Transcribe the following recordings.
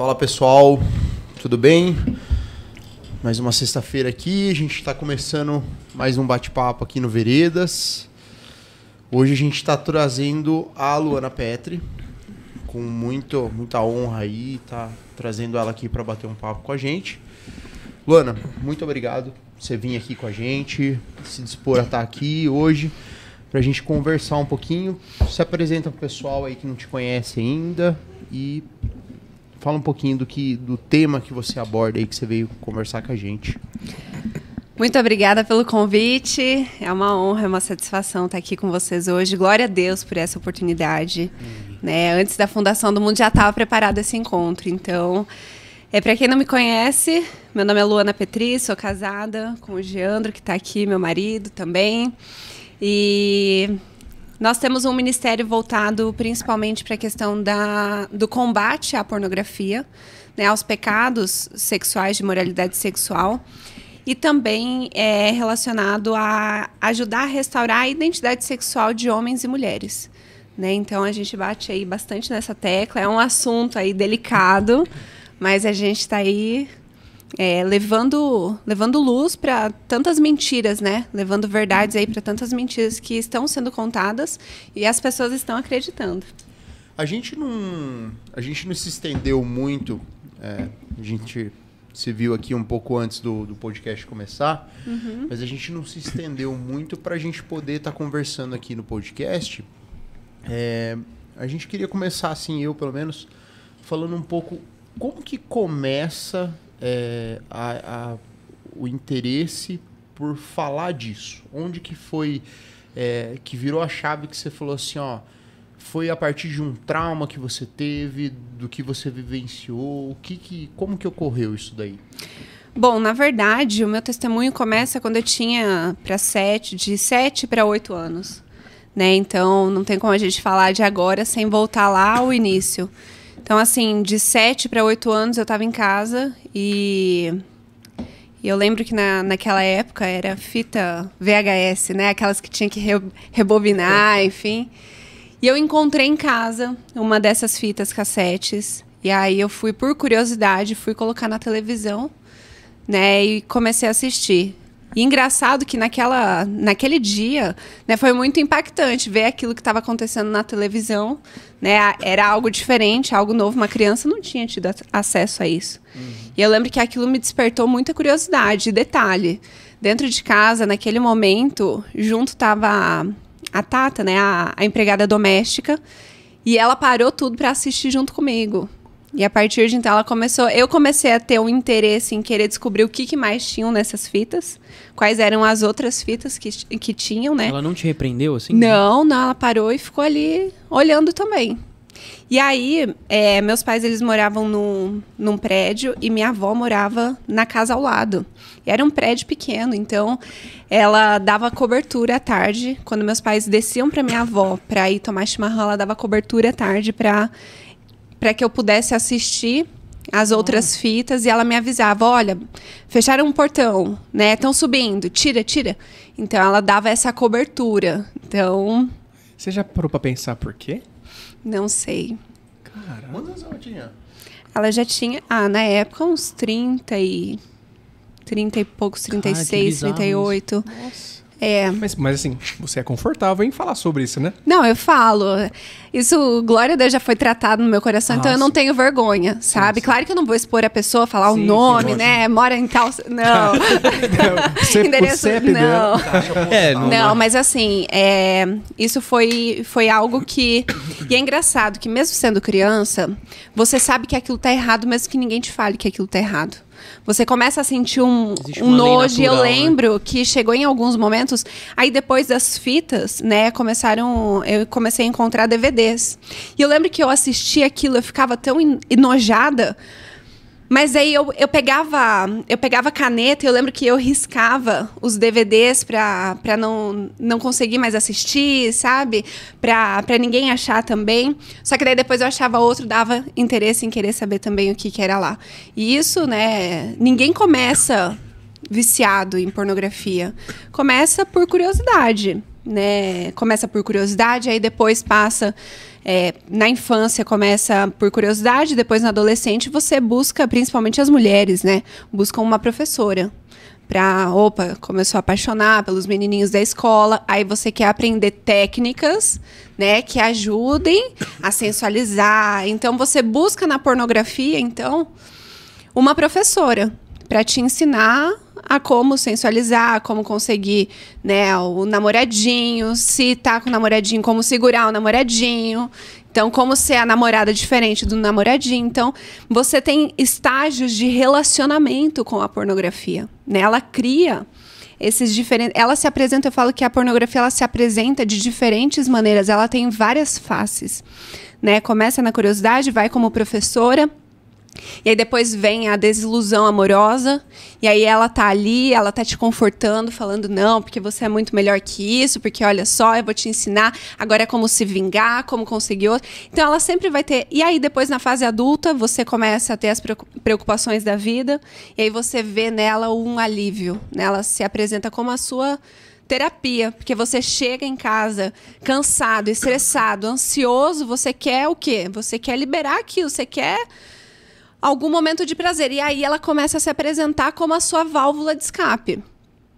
Fala pessoal, tudo bem? Mais uma sexta-feira aqui, a gente está começando mais um bate-papo aqui no Veredas. Hoje a gente está trazendo a Luana Petri, com muito, muita honra aí, tá trazendo ela aqui para bater um papo com a gente. Luana, muito obrigado por você vir aqui com a gente, se dispor a estar tá aqui hoje para a gente conversar um pouquinho. Se apresenta para o pessoal aí que não te conhece ainda e fala um pouquinho do que do tema que você aborda aí que você veio conversar com a gente. Muito obrigada pelo convite. É uma honra, é uma satisfação estar aqui com vocês hoje. Glória a Deus por essa oportunidade. Hum. Né? Antes da fundação do mundo já estava preparado esse encontro. Então, é para quem não me conhece, meu nome é Luana Petri, sou casada com o Geandro que está aqui, meu marido também. E nós temos um ministério voltado principalmente para a questão da, do combate à pornografia, né, aos pecados sexuais, de moralidade sexual. E também é relacionado a ajudar a restaurar a identidade sexual de homens e mulheres. Né? Então a gente bate aí bastante nessa tecla. É um assunto aí delicado, mas a gente está aí é, levando, levando luz para tantas mentiras, né? Levando verdades aí para tantas mentiras que estão sendo contadas e as pessoas estão acreditando. A gente não, a gente não se estendeu muito. É, a gente se viu aqui um pouco antes do, do podcast começar, uhum. mas a gente não se estendeu muito para a gente poder estar tá conversando aqui no podcast. É, a gente queria começar, assim, eu pelo menos, falando um pouco como que começa é, a, a, o interesse por falar disso? Onde que foi é, que virou a chave que você falou assim, ó, foi a partir de um trauma que você teve, do que você vivenciou, o que, que como que ocorreu isso daí? Bom, na verdade, o meu testemunho começa quando eu tinha para sete, de sete para oito anos, né? Então, não tem como a gente falar de agora sem voltar lá ao início. Então, assim, de 7 para 8 anos eu estava em casa e e eu lembro que na, naquela época era fita VHS, né? Aquelas que tinha que re, rebobinar, enfim. E eu encontrei em casa uma dessas fitas cassetes. E aí eu fui, por curiosidade, fui colocar na televisão, né? E comecei a assistir. E engraçado que naquela, naquele dia, né, foi muito impactante ver aquilo que estava acontecendo na televisão, né? Era algo diferente, algo novo, uma criança não tinha tido acesso a isso. Uhum. E eu lembro que aquilo me despertou muita curiosidade, detalhe. Dentro de casa, naquele momento, junto estava a, Tata, né, a, a empregada doméstica, e ela parou tudo para assistir junto comigo. E a partir de então ela começou, eu comecei a ter um interesse em querer descobrir o que, que mais tinham nessas fitas, quais eram as outras fitas que, que tinham, né? Ela não te repreendeu assim? Não, não, ela parou e ficou ali olhando também. E aí, é, meus pais eles moravam num, num prédio e minha avó morava na casa ao lado. E era um prédio pequeno, então ela dava cobertura à tarde. Quando meus pais desciam para minha avó para ir tomar chimarrão, ela dava cobertura à tarde para para que eu pudesse assistir as outras ah. fitas e ela me avisava: olha, fecharam um portão, né? Estão subindo, tira, tira. Então ela dava essa cobertura. Então. Você já parou para pensar por quê? Não sei. Cara, quantas ela tinha? Ela já tinha, ah, na época, uns 30 e. 30 e poucos, 36, Cara, 38. Nossa. É. Mas, mas assim, você é confortável em falar sobre isso, né? Não, eu falo. Isso, glória a Deus, já foi tratado no meu coração, então ah, então eu não tenho vergonha, sabe? Sim, claro que eu não vou expor a pessoa, falar sim, o nome, né? Mora em tal. Não. não é Endereço. É não. É, não. Não, mas assim, é, isso foi, foi algo que. E é engraçado que, mesmo sendo criança, você sabe que aquilo tá errado, mesmo que ninguém te fale que aquilo tá errado. Você começa a sentir um, um nojo. E eu né? lembro né? que chegou em alguns momentos. Aí depois das fitas, né, começaram. Eu comecei a encontrar DVDs. E eu lembro que eu assistia aquilo, eu ficava tão enojada. Mas aí eu, eu pegava eu pegava caneta, eu lembro que eu riscava os DVDs pra, pra não, não conseguir mais assistir, sabe? Pra, pra ninguém achar também. Só que daí depois eu achava outro, dava interesse em querer saber também o que, que era lá. E isso, né? Ninguém começa viciado em pornografia. Começa por curiosidade, né? Começa por curiosidade, aí depois passa é, na infância começa por curiosidade, depois na adolescente você busca, principalmente as mulheres, né? Buscam uma professora para, opa, começou a apaixonar pelos menininhos da escola, aí você quer aprender técnicas, né, que ajudem a sensualizar. Então você busca na pornografia, então, uma professora para te ensinar a como sensualizar, a como conseguir, né, o namoradinho, se tá com o namoradinho, como segurar o namoradinho. Então, como ser a namorada diferente do namoradinho. Então, você tem estágios de relacionamento com a pornografia. Né? Ela cria esses diferentes. Ela se apresenta, eu falo que a pornografia ela se apresenta de diferentes maneiras, ela tem várias faces. Né? Começa na curiosidade, vai como professora, e aí depois vem a desilusão amorosa, e aí ela tá ali, ela tá te confortando, falando não, porque você é muito melhor que isso, porque olha só, eu vou te ensinar, agora é como se vingar, como conseguir outro. Então ela sempre vai ter. E aí depois na fase adulta, você começa a ter as preocupações da vida, e aí você vê nela um alívio, né? Ela se apresenta como a sua terapia, porque você chega em casa cansado, estressado, ansioso, você quer o quê? Você quer liberar aquilo, você quer algum momento de prazer. E aí ela começa a se apresentar como a sua válvula de escape.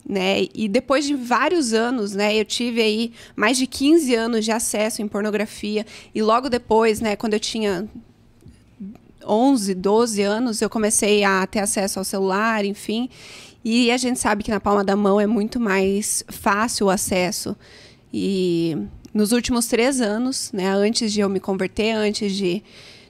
Né? E depois de vários anos, né, eu tive aí mais de 15 anos de acesso em pornografia e logo depois, né, quando eu tinha 11, 12 anos, eu comecei a ter acesso ao celular, enfim. E a gente sabe que na palma da mão é muito mais fácil o acesso. E nos últimos três anos, né, antes de eu me converter, antes de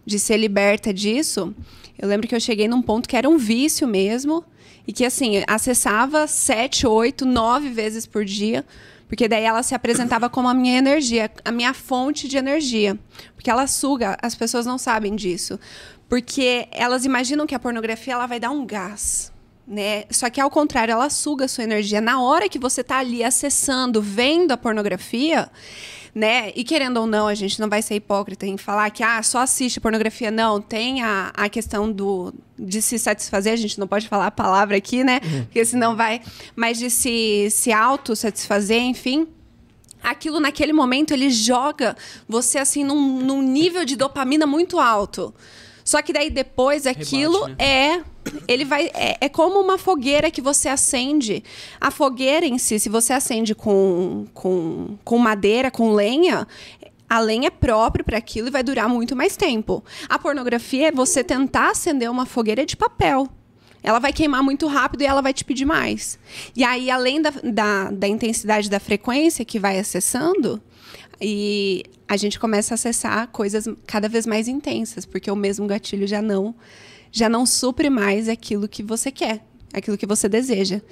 de ser liberta disso, eu lembro que eu cheguei num ponto que era um vício mesmo. E que, assim, acessava sete, oito, nove vezes por dia. Porque daí ela se apresentava como a minha energia, a minha fonte de energia. Porque ela suga, as pessoas não sabem disso. Porque elas imaginam que a pornografia ela vai dar um gás. Né? Só que ao contrário, ela suga a sua energia. Na hora que você está ali acessando, vendo a pornografia, né? E querendo ou não, a gente não vai ser hipócrita em falar que ah, só assiste pornografia. Não, tem a, a questão do de se satisfazer, a gente não pode falar a palavra aqui, né? Uhum. Porque senão vai. Mas de se, se auto-satisfazer, enfim aquilo naquele momento ele joga você assim num, num, nível de dopamina muito alto. Só que daí depois aquilo Rebate, né? é ele vai é, é, como uma fogueira que você acende. A fogueira em si, se você acende com, com, com madeira, com lenha, a lenha é própria para aquilo e vai durar muito mais tempo. A pornografia é você tentar acender uma fogueira de papel. Ela vai queimar muito rápido e ela vai te pedir mais. E aí, além da, da, da intensidade da frequência que vai acessando, e a gente começa a acessar coisas cada vez mais intensas, porque o mesmo gatilho já não já não supre mais aquilo que você quer, aquilo que você deseja. Tá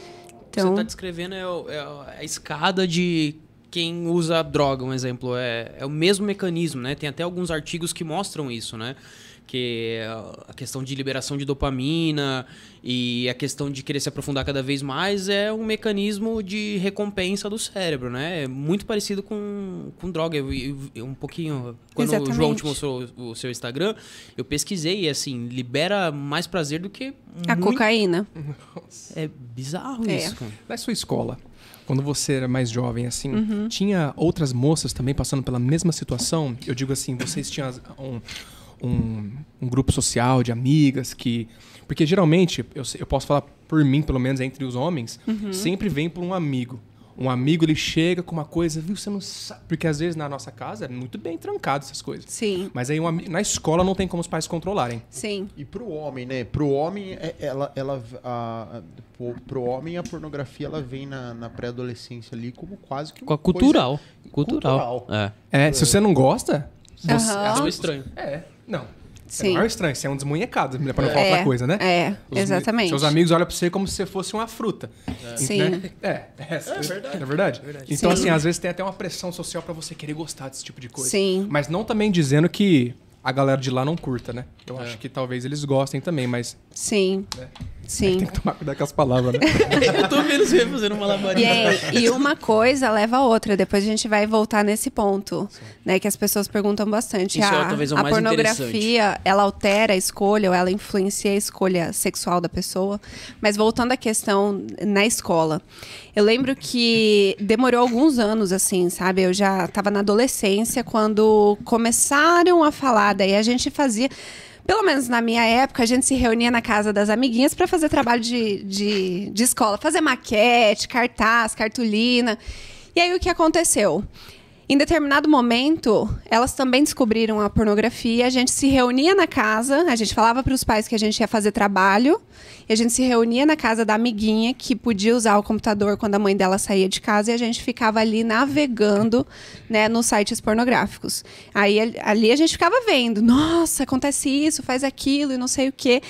então, você está descrevendo é, é, é a escada de quem usa droga, um exemplo. É, é o mesmo mecanismo, né? Tem até alguns artigos que mostram isso, né? que a questão de liberação de dopamina e a questão de querer se aprofundar cada vez mais é um mecanismo de recompensa do cérebro, né? É muito parecido com, com droga. Eu, eu, um pouquinho. Quando Exatamente. o João te mostrou o, o seu Instagram, eu pesquisei e assim, libera mais prazer do que. A muito... cocaína. É bizarro é. isso. Na sua escola, quando você era mais jovem, assim, uhum. tinha outras moças também passando pela mesma situação? Eu digo assim, vocês tinham um um, um grupo social de amigas que. Porque geralmente, eu, eu, posso falar por mim, pelo menos entre os homens, uhum. sempre vem por um amigo. Um amigo ele chega com uma coisa, viu? Você não sabe. Porque às vezes na nossa casa é muito bem trancado essas coisas. Sim. Mas aí um, na escola não tem como os pais controlarem. Sim. E pro homem, né? Pro homem, é, ela. ela a, pro homem, a pornografia ela vem na, na pré-adolescência ali como quase que. Cultural. Cultural. cultural. É. é. Se você não gosta. Você, uhum. É estranho. É. Não. Sim. Não é estranho, você é um desmunhecado, pra não falar é. outra coisa, né? É, Os exatamente. Seus amigos olham pra você como se você fosse uma fruta. É. Sim. Né? É, é, é, verdade. é, verdade. é verdade. Então, Sim. assim, às vezes tem até uma pressão social para você querer gostar desse tipo de coisa. Sim. Mas não também dizendo que a galera de lá não curta, né? Eu é. acho que talvez eles gostem também, mas. Sim. Né? Sim. É, tem que tomar cuidado com as palavras, né? eu tô vendo você fazendo uma labareda. É, e uma coisa leva a outra. Depois a gente vai voltar nesse ponto, né? Que as pessoas perguntam bastante. Isso a, é ah, talvez o a mais pornografia, ela altera a escolha ou ela influencia a escolha sexual da pessoa. Mas voltando à questão na escola. Eu lembro que demorou alguns anos, assim, sabe? Eu já tava na adolescência quando começaram a falar. Daí a gente fazia pelo menos na minha época, a gente se reunia na casa das amiguinhas para fazer trabalho de, de, de escola, fazer maquete, cartaz, cartolina. E aí o que aconteceu? Em determinado momento, elas também descobriram a pornografia. A gente se reunia na casa, a gente falava para os pais que a gente ia fazer trabalho, e a gente se reunia na casa da amiguinha que podia usar o computador quando a mãe dela saía de casa e a gente ficava ali navegando, né, nos sites pornográficos. Aí ali a gente ficava vendo, nossa, acontece isso, faz aquilo e não sei o quê.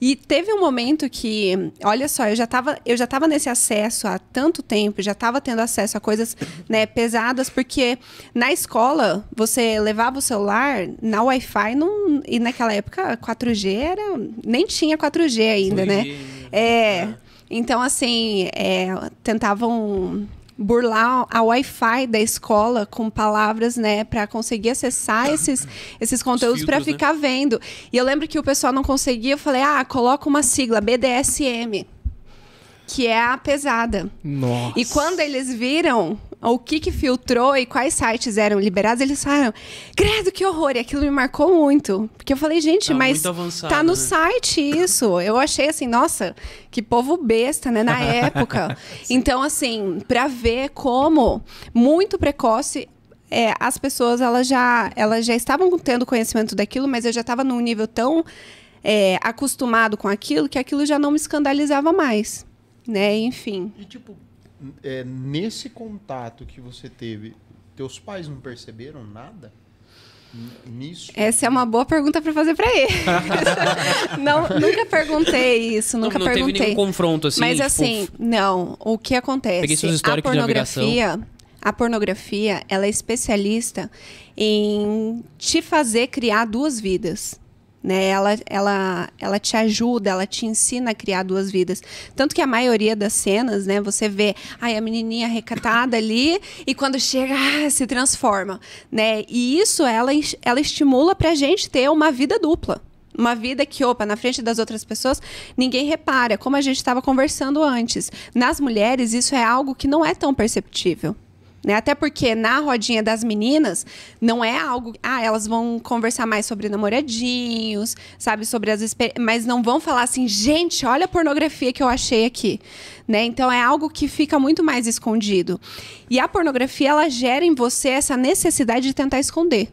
E teve um momento que, olha só, eu já estava eu já tava nesse acesso há tanto tempo, já estava tendo acesso a coisas, né, pesadas, porque na escola você levava o celular na Wi-Fi não, e naquela época 4G era nem tinha 4G ainda, né? É. é. Então, assim, é, tentavam burlar a Wi-Fi da escola com palavras, né, para conseguir acessar esses, esses conteúdos para né? ficar né? vendo. E eu lembro que o pessoal não conseguia, eu falei: "Ah, coloca uma sigla BDSM" que é a pesada. Nossa. E quando eles viram o que, que filtrou e quais sites eram liberados, eles falaram: credo, que horror! E aquilo me marcou muito. Porque eu falei, gente, tá mas avançado, tá no né? site isso. Eu achei assim, nossa, que povo besta, né, na época. então, assim, para ver como muito precoce é, as pessoas elas já, elas já estavam tendo conhecimento daquilo, mas eu já estava num nível tão é, acostumado com aquilo que aquilo já não me escandalizava mais né? Enfim. E tipo, é, nesse contato que você teve, teus pais não perceberam nada? Nisso? Essa é uma boa pergunta para fazer para ele. não, nunca perguntei isso, nunca não perguntei. Não teve nenhum confronto assim. Mas tipo, assim, não. O que acontece? Peguei seus históricos a pornografia, a pornografia, ela é especialista em te fazer criar duas vidas né? Ela, ela, ela te ajuda, ela te ensina a criar duas vidas. Tanto que a maioria das cenas, né? Você vê, ai, a menininha recatada ali e quando chega, ah, se transforma, né? E isso ela, ela estimula a gente ter uma vida dupla. Uma vida que, opa, na frente das outras pessoas, ninguém repara, como a gente estava conversando antes. Nas mulheres, isso é algo que não é tão perceptível. Né? Até porque na rodinha das meninas não é algo. Ah, elas vão conversar mais sobre namoradinhos, sabe? Sobre as Mas não vão falar assim, gente, olha a pornografia que eu achei aqui. Né? Então é algo que fica muito mais escondido. E a pornografia, ela gera em você essa necessidade de tentar esconder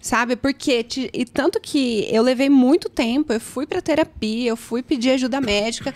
sabe? Porque te, e tanto que eu levei muito tempo, eu fui para terapia, eu fui pedir ajuda médica.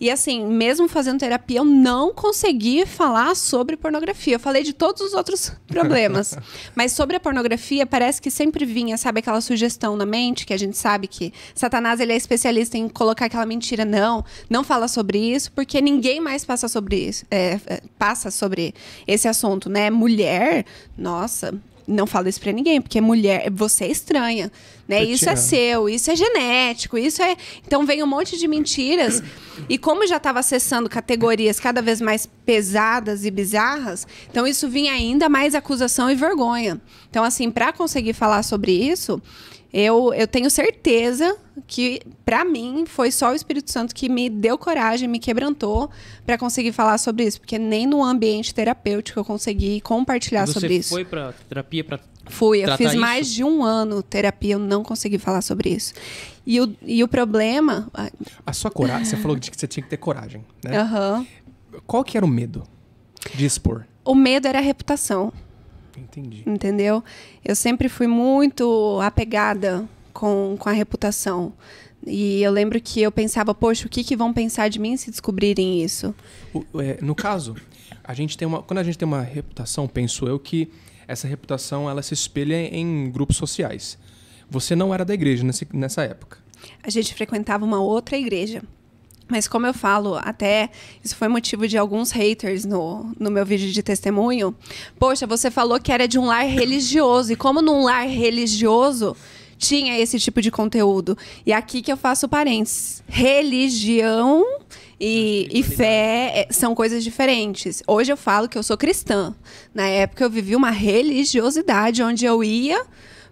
E assim, mesmo fazendo terapia, eu não consegui falar sobre pornografia. Eu falei de todos os outros problemas. Mas sobre a pornografia, parece que sempre vinha, sabe, aquela sugestão na mente, que a gente sabe que Satanás ele é especialista em colocar aquela mentira. Não, não fala sobre isso, porque ninguém mais passa sobre isso. É, é passa sobre esse assunto, né? Mulher, nossa, não fala isso para ninguém, porque mulher, você é estranha, né? isso é seu, isso é genético, isso é. Então vem um monte de mentiras. E como eu já estava acessando categorias cada vez mais pesadas e bizarras, então isso vinha ainda mais acusação e vergonha. Então assim, para conseguir falar sobre isso, eu, eu tenho certeza que, para mim, foi só o Espírito Santo que me deu coragem, me quebrantou para conseguir falar sobre isso, porque nem no ambiente terapêutico eu consegui compartilhar Você sobre isso. Você foi para terapia para Fui, eu fiz isso? mais de um ano terapia, eu não consegui falar sobre isso. E o, e o problema. Ah, a sua coragem. você falou que você tinha que ter coragem, né? Uhum. Qual que era o medo de expor? O medo era a reputação. Entendi. Entendeu? Eu sempre fui muito apegada com, com a reputação. E eu lembro que eu pensava, poxa, o que, que vão pensar de mim se descobrirem isso? O, é, no caso, a gente tem uma, quando a gente tem uma reputação, penso eu que essa reputação ela se espelha em grupos sociais. Você não era da igreja nesse, nessa época. A gente frequentava uma outra igreja. Mas como eu falo, até isso foi motivo de alguns haters no, no meu vídeo de testemunho. Poxa, você falou que era de um lar religioso. E como num lar religioso tinha esse tipo de conteúdo? E aqui que eu faço parênteses. Religião e, e, fé é, são coisas diferentes. Hoje eu falo que eu sou cristã. Na época eu vivi uma religiosidade onde eu ia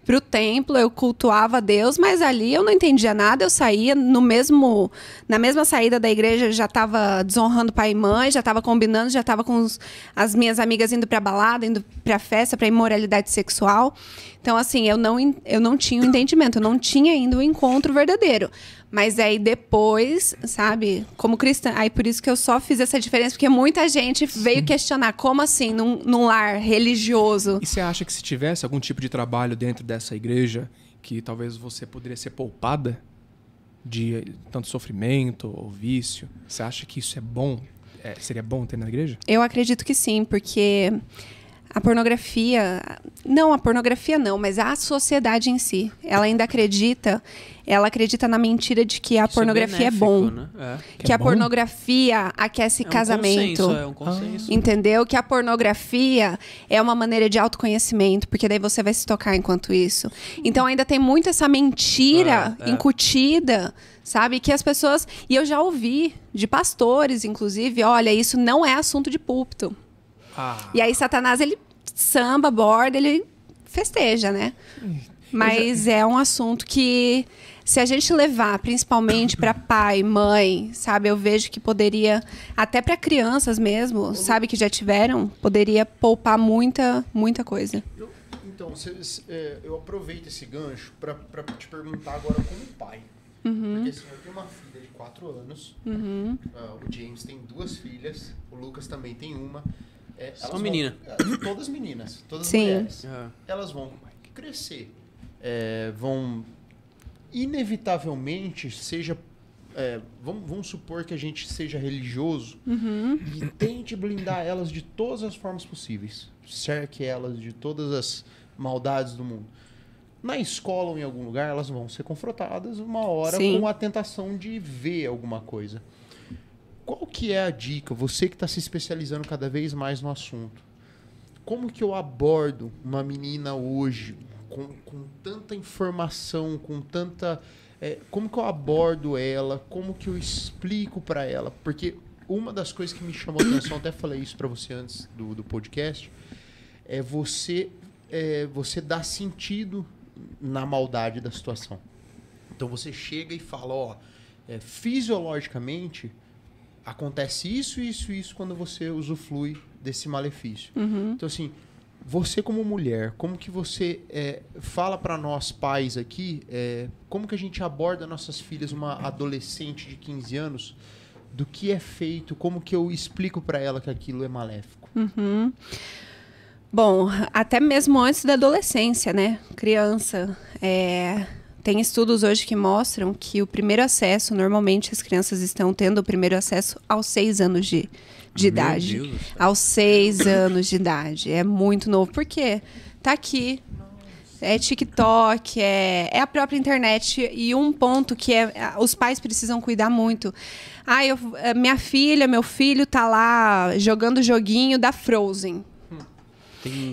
pro templo, eu cultuava Deus, mas ali eu não entendia nada, eu saía no mesmo na mesma saída da igreja, já estava desonrando pai e mãe, já estava combinando, já estava com os, as minhas amigas indo para balada, indo para festa, para imoralidade sexual. Então assim, eu não eu não tinha o entendimento, eu não tinha ainda o um encontro verdadeiro. Mas aí depois, sabe, como cristã, aí por isso que eu só fiz essa diferença, porque muita gente veio questionar como assim, num, num lar religioso. E você acha que se tivesse algum tipo de trabalho dentro dessa igreja, que talvez você poderia ser poupada de eh, tanto sofrimento ou vício? Você acha que isso é bom? É, seria bom ter na igreja? Eu acredito que sim, porque a pornografia, não, a pornografia não, mas a sociedade em si, ela ainda acredita, ela acredita na mentira de que a Isso é pornografia é, benéfico, é bom, né? é. que, que é a bom? pornografia aquece é um casamento, consenso, é um consenso. Ah. entendeu? Que a pornografia é uma maneira de autoconhecimento, porque daí você vai se tocar enquanto isso. Então ainda tem muito essa mentira ah, é. incutida sabe? Que as pessoas. E eu já ouvi de pastores, inclusive, olha, isso não é assunto de púlpito. Ah. E aí Satanás, ele samba, borda, ele festeja, né? Mas já... é um assunto que se a gente levar principalmente para pai, mãe, sabe, eu vejo que poderia até para crianças mesmo, sabe que já tiveram, poderia poupar muita muita coisa. Eu, então, cê, cê, é, eu aproveito esse gancho para te perguntar agora como pai. Uhum. Porque assim, eu tenho uma filha de 4 anos, uhum. uh, o James tem duas filhas, o Lucas também tem uma. É, Só é, Todas meninas, todas Sim. mulheres. Uhum. Elas vão crescer. É, vão, inevitavelmente, seja é, vamos, vamos, supor que a gente seja religioso uhum. e tente blindar elas de todas as formas possíveis. Cerque elas de todas as maldades do mundo. Na escola ou em algum lugar, elas vão ser confrontadas uma hora Sim. com a tentação de ver alguma coisa. Qual que é a dica? Você que está se especializando cada vez mais no assunto. Como que eu abordo uma menina hoje com, com tanta informação, com tanta... É, como que eu abordo ela? Como que eu explico para ela? Porque uma das coisas que me chamou a atenção, até falei isso para você antes do, do podcast, é você é, você dar sentido na maldade da situação. Então você chega e fala, ó, é, fisiologicamente acontece isso, isso, isso quando você usufrui desse malefício. Uhum. Então, assim, você como mulher, como que você é, fala para nós pais aqui, é, como que a gente aborda nossas filhas, uma adolescente de 15 anos, do que é feito, como que eu explico para ela que aquilo é maléfico? Uhum. Bom, até mesmo antes da adolescência, né? Criança, é, tem estudos hoje que mostram que o primeiro acesso, normalmente as crianças estão tendo o primeiro acesso aos seis anos de, de idade. Deus. Aos seis anos de idade. É muito novo. Por quê? Tá aqui. É TikTok, é, é a própria internet. E um ponto que é, os pais precisam cuidar muito. Ah, eu, eh, minha filha, meu filho tá lá jogando joguinho da Frozen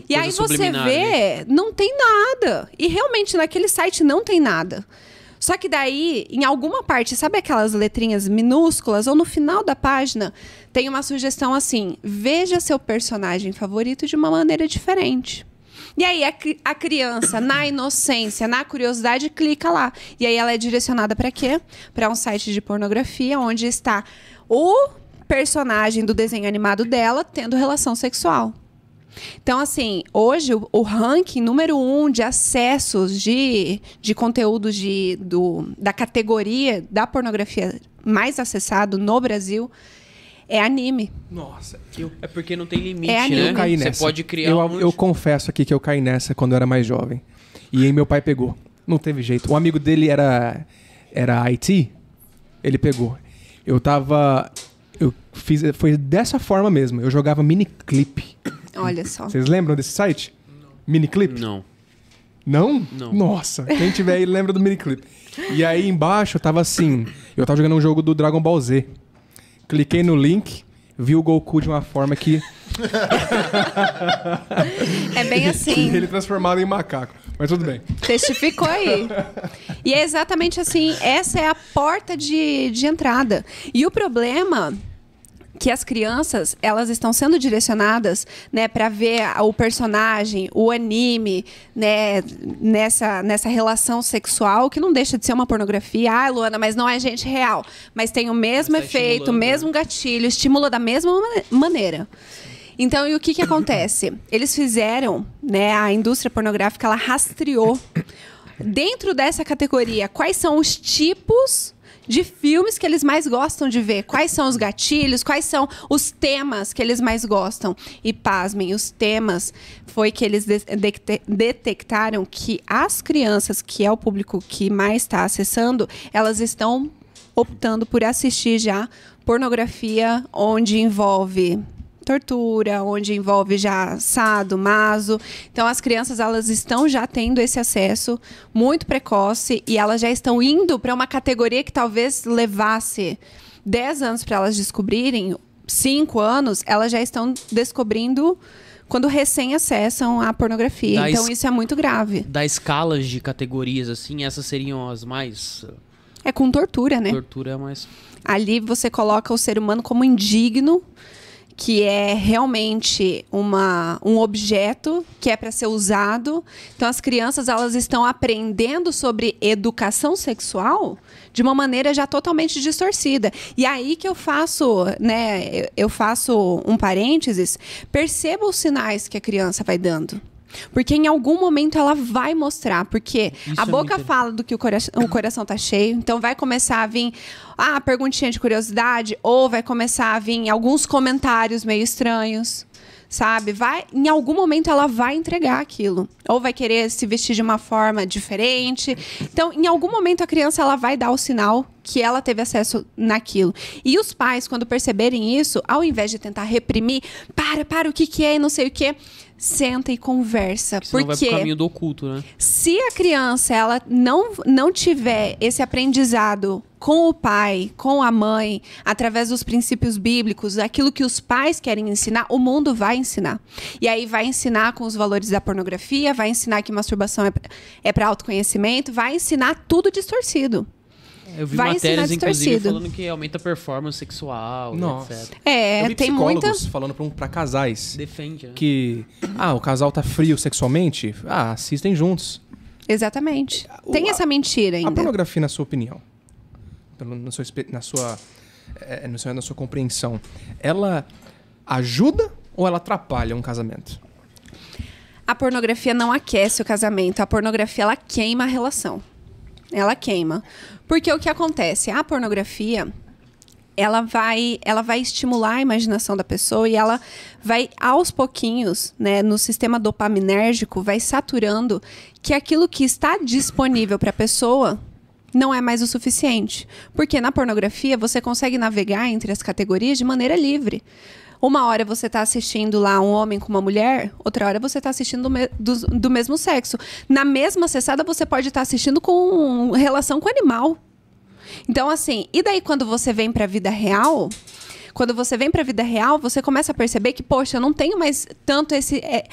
e aí você vê, ali. não tem nada. E realmente naquele site não tem nada. Só que daí, em alguma parte, sabe aquelas letrinhas minúsculas ou no final da página, tem uma sugestão assim: veja seu personagem favorito de uma maneira diferente. E aí a, a, criança, na inocência, na curiosidade, clica lá. E aí ela é direcionada para quê? Para um site de pornografia onde está o personagem do desenho animado dela tendo relação sexual. Então, assim, hoje o, o ranking número um de acessos de, de conteúdo de, do, da categoria da pornografia mais acessado no Brasil é anime. Nossa, eu... é porque não tem limite, é né? anime. né? Eu caí nessa. Você pode criar eu, um... eu confesso aqui que eu caí nessa quando eu era mais jovem. E aí meu pai pegou. Não teve jeito. Um amigo dele era era IT. Ele pegou. Eu tava eu fiz foi dessa forma mesmo. Eu jogava mini clip Olha só. Vocês lembram desse site? Não. Miniclip? Não. Não? Não. Nossa, quem tiver aí lembra do miniclip. E aí embaixo tava assim, eu tava jogando um jogo do Dragon Ball Z. Cliquei no link, vi o Goku de uma forma que é bem assim. Ele transformado em macaco. Mas tudo bem. Testificou aí. E é exatamente assim. Essa é a porta de, de entrada. E o problema que as crianças elas estão sendo direcionadas né para ver o personagem o anime né nessa nessa relação sexual que não deixa de ser uma pornografia ah Luana mas não é gente real mas tem o mesmo tá efeito o né? mesmo gatilho estimula da mesma maneira então, e o que, que acontece? Eles fizeram, né, a indústria pornográfica, ela rastreou dentro dessa categoria quais são os tipos de filmes que eles mais gostam de ver. Quais são os gatilhos, quais são os temas que eles mais gostam. E pasmem, os temas foi que eles de de detectaram que as crianças, que é o público que mais está acessando, elas estão optando por assistir já pornografia onde envolve tortura, onde envolve já sado maso. Então as crianças elas estão já tendo esse acesso muito precoce e elas já estão indo para uma categoria que talvez levasse 10 anos para elas descobrirem, 5 anos, elas já estão descobrindo quando recém acessam a pornografia. Da então isso é muito grave. Da escalas de categorias assim, essas seriam as mais é com tortura, né? Tortura é mais. Ali você coloca o ser humano como indigno que é realmente uma, um objeto que é para ser usado. Então as crianças elas estão aprendendo sobre educação sexual de uma maneira já totalmente distorcida. E aí que eu faço, né, eu faço um parênteses, perceba os sinais que a criança vai dando. Porque em algum momento ela vai mostrar. Porque Isso a é boca fala do que o coração, o coração tá cheio. Então vai começar a vir ah, perguntinha de curiosidade, ou vai começar a vir alguns comentários meio estranhos sabe? Vai, em algum momento ela vai entregar aquilo, ou vai querer se vestir de uma forma diferente. Então, em algum momento a criança ela vai dar o sinal que ela teve acesso naquilo. E os pais, quando perceberem isso, ao invés de tentar reprimir, para, para, o que que é, não sei o que, senta e conversa. Porque, porque vai pro caminho do oculto, né? Se a criança ela não, não tiver esse aprendizado com o pai, com a mãe, através dos princípios bíblicos, aquilo que os pais querem ensinar, o mundo vai ensinar. E aí vai ensinar com os valores da pornografia, vai ensinar que masturbação é, é para autoconhecimento, vai ensinar tudo distorcido. Eu vi vai matérias, inclusive, falando que aumenta a performance sexual, Nossa. etc. É, tem muita... falando pra, um, pra casais. Defende, né? Que, ah, o casal tá frio sexualmente? Ah, assistem juntos. Exatamente. O, tem a, essa mentira ainda. A pornografia, na sua opinião, na sua, na sua, eh, eh, na sua compreensão, ela ajuda ou ela atrapalha um casamento? A pornografia não aquece o casamento. A pornografia, ela queima a relação ela queima. Porque o que acontece? A pornografia, ela vai, ela vai estimular a imaginação da pessoa e ela vai aos pouquinhos, né, no sistema dopaminérgico, vai saturando que aquilo que está disponível para a pessoa não é mais o suficiente. Porque na pornografia você consegue navegar entre as categorias de maneira livre. Uma hora você tá assistindo lá um homem com uma mulher, outra hora você tá assistindo do, do, do mesmo sexo. Na mesma cessada você pode estar tá assistindo com relação com animal. Então, assim, e daí quando você vem pra vida real, quando você vem para a vida real, você começa a perceber que, poxa, eu não tenho mais tanto esse. É,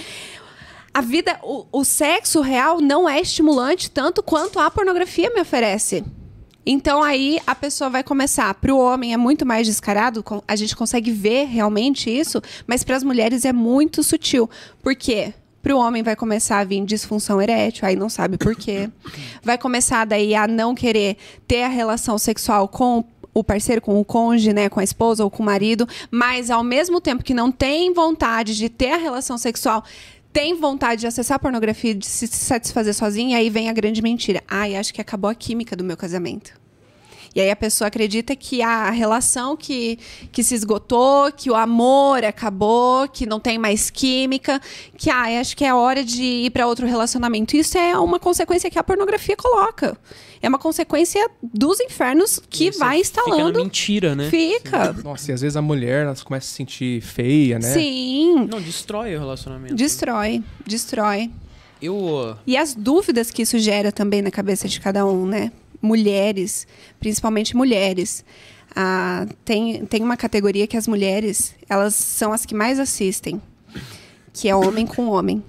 a vida, o, o sexo real não é estimulante tanto quanto a pornografia me oferece. Então aí a pessoa vai começar. Para o homem é muito mais descarado, a gente consegue ver realmente isso, mas para as mulheres é muito sutil. Por quê? Para o homem vai começar a vir disfunção erétil, aí não sabe por quê. Vai começar daí a não querer ter a relação sexual com o parceiro, com o cônjuge, né, com a esposa ou com o marido, mas ao mesmo tempo que não tem vontade de ter a relação sexual, tem vontade de acessar a pornografia, de se satisfazer sozinha, e aí vem a grande mentira. Ai, acho que acabou a química do meu casamento. E aí a pessoa acredita que a relação que, que se esgotou, que o amor acabou, que não tem mais química, que ah, acho que é hora de ir para outro relacionamento. Isso é uma consequência que a pornografia coloca. É uma consequência dos infernos que Isso vai instalando. Fica mentira, né? Fica. Sim. Nossa, e às vezes a mulher ela começa a se sentir feia, né? Sim. Não, destrói o relacionamento. Né? Destrói, destrói. Eu... E as dúvidas que isso gera também na cabeça de cada um, né? mulheres, principalmente mulheres. Ah, tem, tem uma categoria que as mulheres elas são as que mais assistem, que é homem com homem.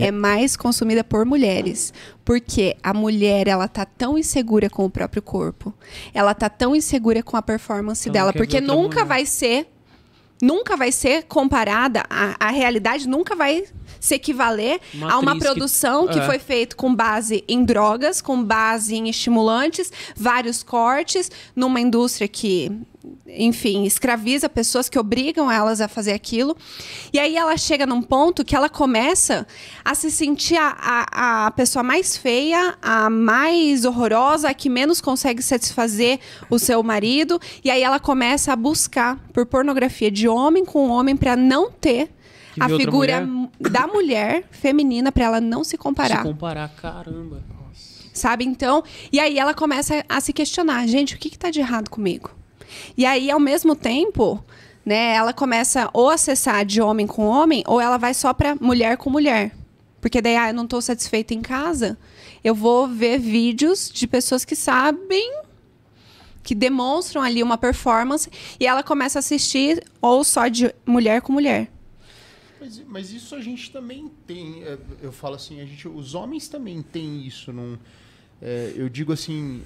É mais consumida por mulheres, porque a mulher ela tá tão insegura com o próprio corpo, ela tá tão insegura com a performance dela, porque nunca mulher. vai ser, nunca vai ser comparada a, a realidade, nunca vai se equivaler uma a uma produção que, que é. foi feita com base em drogas, com base em estimulantes, vários cortes, numa indústria que enfim, escraviza pessoas que obrigam elas a fazer aquilo. E aí ela chega num ponto que ela começa a se sentir a, a, a pessoa mais feia, a mais horrorosa, a que menos consegue satisfazer o seu marido. E aí ela começa a buscar por pornografia de homem com homem para não ter que a figura mulher. da mulher feminina para ela não se comparar. Se comparar, caramba. Nossa. Sabe? Então, e aí ela começa a se questionar, gente, o que está de errado comigo? E aí, ao mesmo tempo, né, ela começa ou acessar de homem com homem, ou ela vai só para mulher com mulher. Porque daí, ah, eu não estou satisfeita em casa, eu vou ver vídeos de pessoas que sabem que demonstram ali uma performance e ela começa a assistir ou só de mulher com mulher. Mas, mas isso a gente também tem. É, eu falo assim, a gente, os homens também têm isso. Num, é, eu digo assim.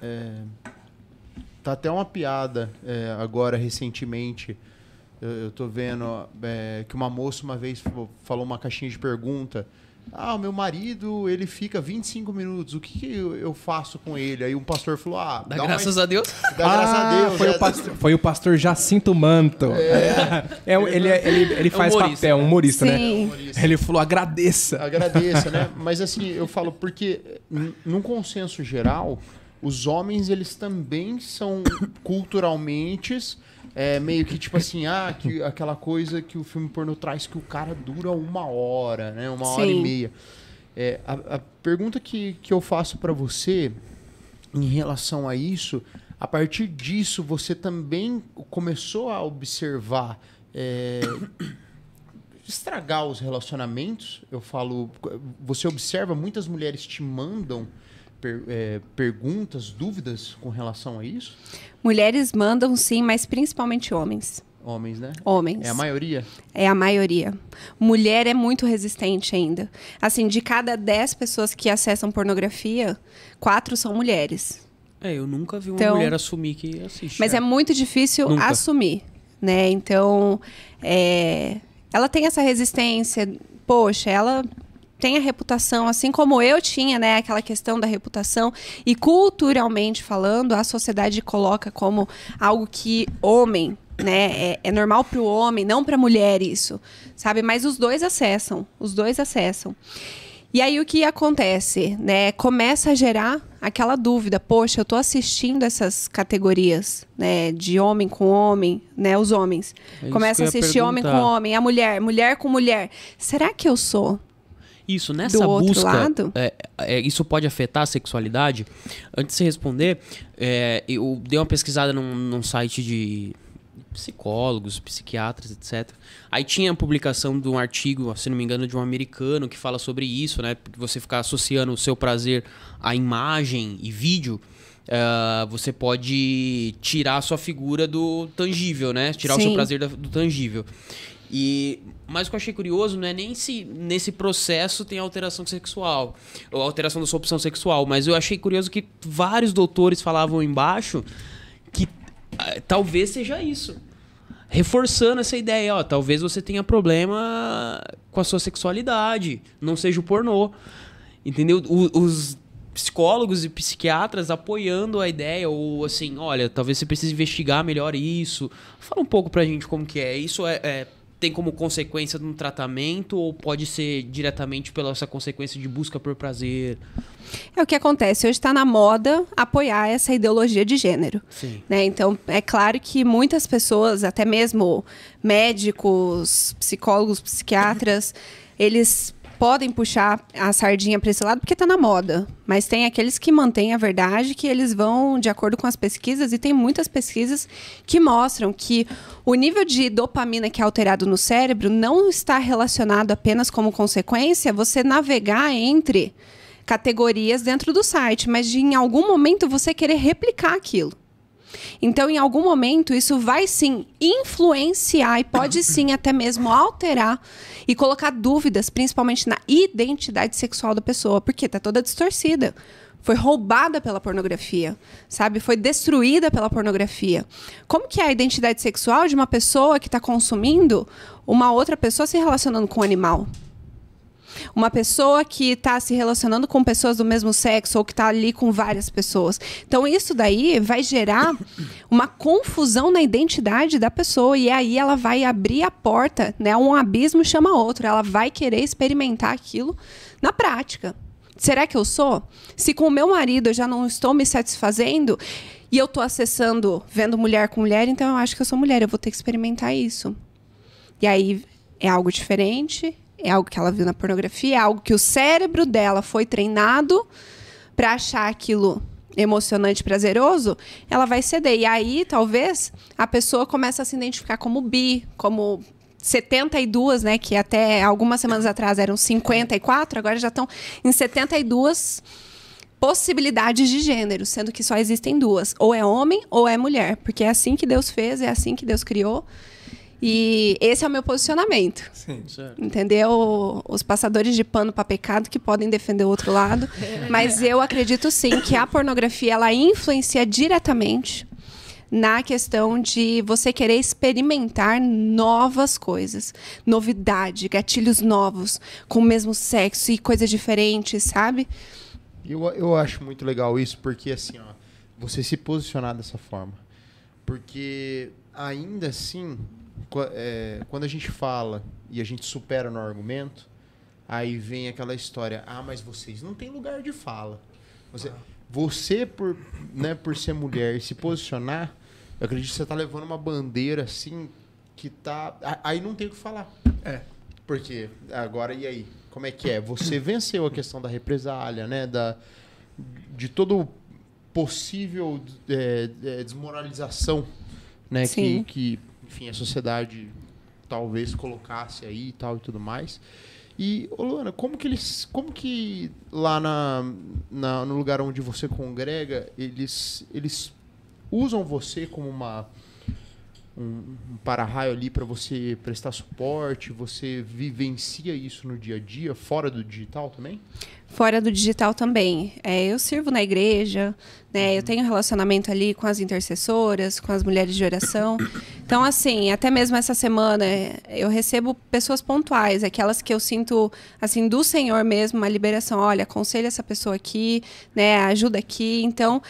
É, tá até uma piada é, agora recentemente. Eu, eu tô vendo é, que uma moça uma vez falou uma caixinha de pergunta. Ah, o meu marido, ele fica 25 minutos, o que, que eu faço com ele? Aí um pastor falou: Ah, dá, dá graças uma... a Deus? Dá ah, graças a Deus. Ah, foi, é... o pastor, foi o pastor Jacinto Manto. É. É, é, é ele, ele, ele é faz humorista, papel, né? humorista, né? Sim. né? Humorista. Ele falou: agradeça. Agradeça, né? Mas assim, eu falo, porque num consenso geral, os homens, eles também são culturalmente é meio que tipo assim, ah, que, aquela coisa que o filme pornô traz que o cara dura uma hora, né? Uma Sim. hora e meia. É, a, a pergunta que, que eu faço para você em relação a isso, a partir disso você também começou a observar é, estragar os relacionamentos. Eu falo, você observa muitas mulheres te mandam per, é, perguntas, dúvidas com relação a isso? Mulheres mandam sim, mas principalmente homens. Homens, né? Homens. É a maioria? É a maioria. Mulher é muito resistente ainda. Assim, de cada 10 pessoas que acessam pornografia, quatro são mulheres. É, eu nunca vi uma então, mulher assumir que assiste. Mas é, é muito difícil nunca. assumir, né? Então, é, ela tem essa resistência. Poxa, ela tem a reputação, assim como eu tinha, né, aquela questão da reputação, e culturalmente falando, a sociedade coloca como algo que homem né? É, é normal para o homem, não para a mulher isso, sabe? Mas os dois acessam, os dois acessam. E aí o que acontece, né? Começa a gerar aquela dúvida, poxa, eu estou assistindo essas categorias, né, de homem com homem, né, os homens. É Começa a assistir homem com homem, a mulher, mulher com mulher. Será que eu sou isso, nessa busca. É, é, isso pode afetar a sexualidade? Antes de você responder, é, eu dei uma pesquisada num, num site de psicólogos, psiquiatras, etc. Aí tinha a publicação de um artigo, se não me engano, de um americano que fala sobre isso, né? Você ficar associando o seu prazer à imagem e vídeo. Uh, você pode tirar a sua figura do tangível, né? Tirar Sim. o seu prazer do tangível. E mas o que eu achei curioso não é nem se nesse processo tem alteração sexual, ou alteração da sua opção sexual, mas eu achei curioso que vários doutores falavam embaixo que ah, talvez seja isso. Reforçando essa ideia, ó, talvez você tenha problema com a sua sexualidade, não seja o pornô. Entendeu? O, os psicólogos e psiquiatras apoiando a ideia, ou assim, olha, talvez você precise investigar melhor isso. Fala um pouco pra gente como que é. Isso é, é tem como consequência de um tratamento ou pode ser diretamente pela essa consequência de busca por prazer? É o que acontece. Hoje está na moda apoiar essa ideologia de gênero. Sim. Né? Então, é claro que muitas pessoas, até mesmo médicos, psicólogos, psiquiatras, eles podem puxar a sardinha para esse lado porque está na moda. Mas tem aqueles que mantêm a verdade, que eles vão de acordo com as pesquisas, e tem muitas pesquisas que mostram que o nível de dopamina que é alterado no cérebro não está relacionado apenas como consequência você navegar entre categorias dentro do site, mas de em algum momento você querer replicar aquilo. Então, em algum momento, isso vai sim influenciar e pode sim até mesmo alterar e colocar dúvidas, principalmente na identidade sexual da pessoa, porque tá toda distorcida foi roubada pela pornografia, sabe? Foi destruída pela pornografia. Como que é a identidade sexual de uma pessoa que está consumindo uma outra pessoa se relacionando com um animal? Uma pessoa que está se relacionando com pessoas do mesmo sexo ou que está ali com várias pessoas. Então, isso daí vai gerar uma confusão na identidade da pessoa. E aí ela vai abrir a porta, né? Um abismo chama outro. Ela vai querer experimentar aquilo na prática. Será que eu sou? Se com o meu marido eu já não estou me satisfazendo e eu estou acessando, vendo mulher com mulher, então eu acho que eu sou mulher, eu vou ter que experimentar isso. E aí é algo diferente, é algo que ela viu na pornografia, é algo que o cérebro dela foi treinado para achar aquilo emocionante, prazeroso, ela vai ceder. E aí, talvez, a pessoa começa a se identificar como bi, como 72, né, que até algumas semanas atrás eram 54, agora já estão em 72 possibilidades de gênero, sendo que só existem duas, ou é homem ou é mulher, porque é assim que Deus fez, é assim que Deus criou. E esse é o meu posicionamento. Sim, certo. Entendeu? Os passadores de pano para pecado que podem defender o outro lado. Mas eu acredito sim que a pornografia ela influencia diretamente na questão de você querer experimentar novas coisas, novidade, gatilhos novos, com o mesmo sexo e coisas diferentes, sabe? Eu, eu acho muito legal isso, porque assim, ó, você se posicionar dessa forma. Porque ainda assim, é, quando a gente fala e a gente supera no argumento, aí vem aquela história: ah, mas vocês não têm lugar de fala. Você, ah. você por, né, por ser mulher e se posicionar, eu acredito que você tá levando uma bandeira assim que tá. Aí não tem o que falar. É. Porque agora e aí? Como é que é? Você venceu a questão da represália, né? Da, de todo possível é, é desmoralização né? Sim. Que, que enfim, a sociedade talvez colocasse aí e tal e tudo mais. E, ô Luana, como que eles. Como que lá na, na, no lugar onde você congrega, eles, eles usam você como uma um, um para-raio ali para você prestar suporte? Você vivencia isso no dia a dia, fora do digital também? Fora do digital também. É, eu sirvo na igreja, né? Uhum. Eu tenho relacionamento ali com as intercessoras, com as mulheres de oração. Então, assim, até mesmo essa semana eu recebo pessoas pontuais, aquelas que eu sinto, assim, do Senhor mesmo, uma liberação. Olha, aconselha essa pessoa aqui, né? Ajuda aqui. Então,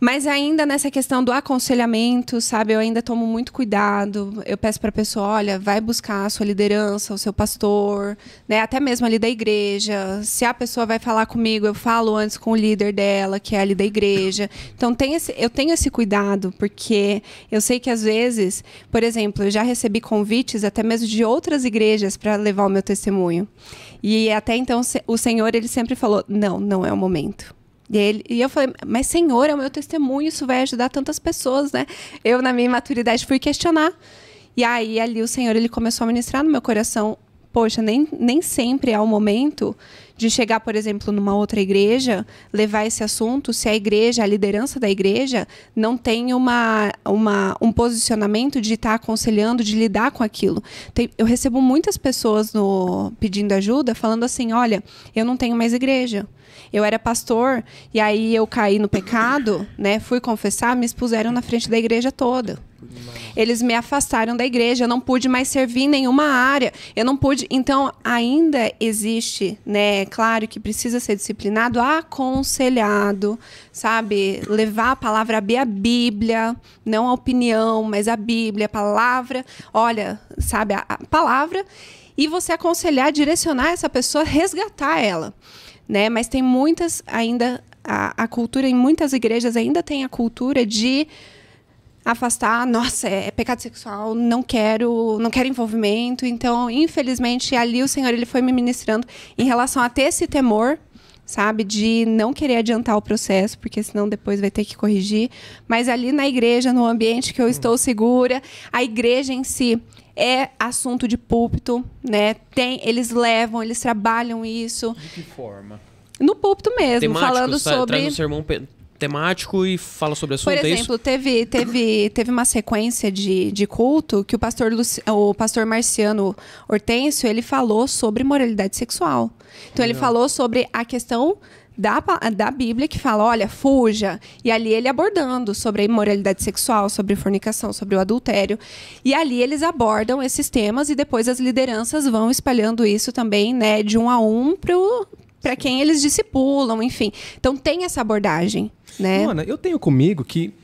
mas ainda nessa questão do aconselhamento, sabe, eu ainda tomo muito cuidado. Eu peço para a pessoa, olha, vai buscar a sua liderança, o seu pastor, né, até mesmo ali da igreja. Se a pessoa vai falar comigo, eu falo antes com o líder dela, que é ali da igreja. Então tem esse, eu tenho esse cuidado, porque eu sei que às vezes, por exemplo, eu já recebi convites até mesmo de outras igrejas para levar o meu testemunho. E até então o Senhor ele sempre falou: "Não, não é o momento." E, ele, e eu falei, mas Senhor, é o meu testemunho, isso vai ajudar tantas pessoas, né? Eu, na minha imaturidade, fui questionar. E aí, ali, o Senhor, ele começou a ministrar no meu coração poxa, nem, nem sempre há o momento de chegar, por exemplo, numa outra igreja, levar esse assunto, se a igreja, a liderança da igreja, não tem uma, uma, um posicionamento de estar tá aconselhando, de lidar com aquilo. Tem, eu recebo muitas pessoas no pedindo ajuda falando assim: olha, eu não tenho mais igreja. Eu era pastor e aí eu caí no pecado, né? Fui confessar, me expuseram na frente da igreja toda. Eles me afastaram da igreja, eu não pude mais servir em nenhuma área. Eu não pude. Então, ainda existe, né? É claro que precisa ser disciplinado, aconselhado, sabe? Levar a palavra a Bíblia, não a opinião, mas a Bíblia, a palavra. Olha, sabe? a, palavra. E você aconselhar, direcionar essa pessoa, resgatar ela. Né? Mas tem muitas ainda a, a, cultura em muitas igrejas ainda tem a cultura de afastar, nossa, é, é, pecado sexual, não quero, não quero envolvimento. Então, infelizmente, ali o Senhor ele foi me ministrando em relação a ter esse temor, sabe, de não querer adiantar o processo, porque senão depois vai ter que corrigir. Mas ali na igreja, no ambiente que eu hum. estou segura, a igreja em si é assunto de púlpito, né? Tem, eles levam, eles trabalham isso. De que forma? No púlpito mesmo, Temático, falando sobre. Traz um sermão temático e fala sobre assunto. Por é exemplo, é teve, teve, teve uma sequência de, de culto que o pastor, Luci, o pastor Marciano Hortêncio ele falou sobre moralidade sexual. Então, ele falou sobre a questão da, da Bíblia que fala, olha, fuja. E ali ele abordando sobre a imoralidade sexual, sobre fornicação, sobre o adultério. E ali eles abordam esses temas e depois as lideranças vão espalhando isso também, né, de um a um pro, para quem eles discipulam, enfim. Então tem essa abordagem, né? Mano, eu tenho comigo que,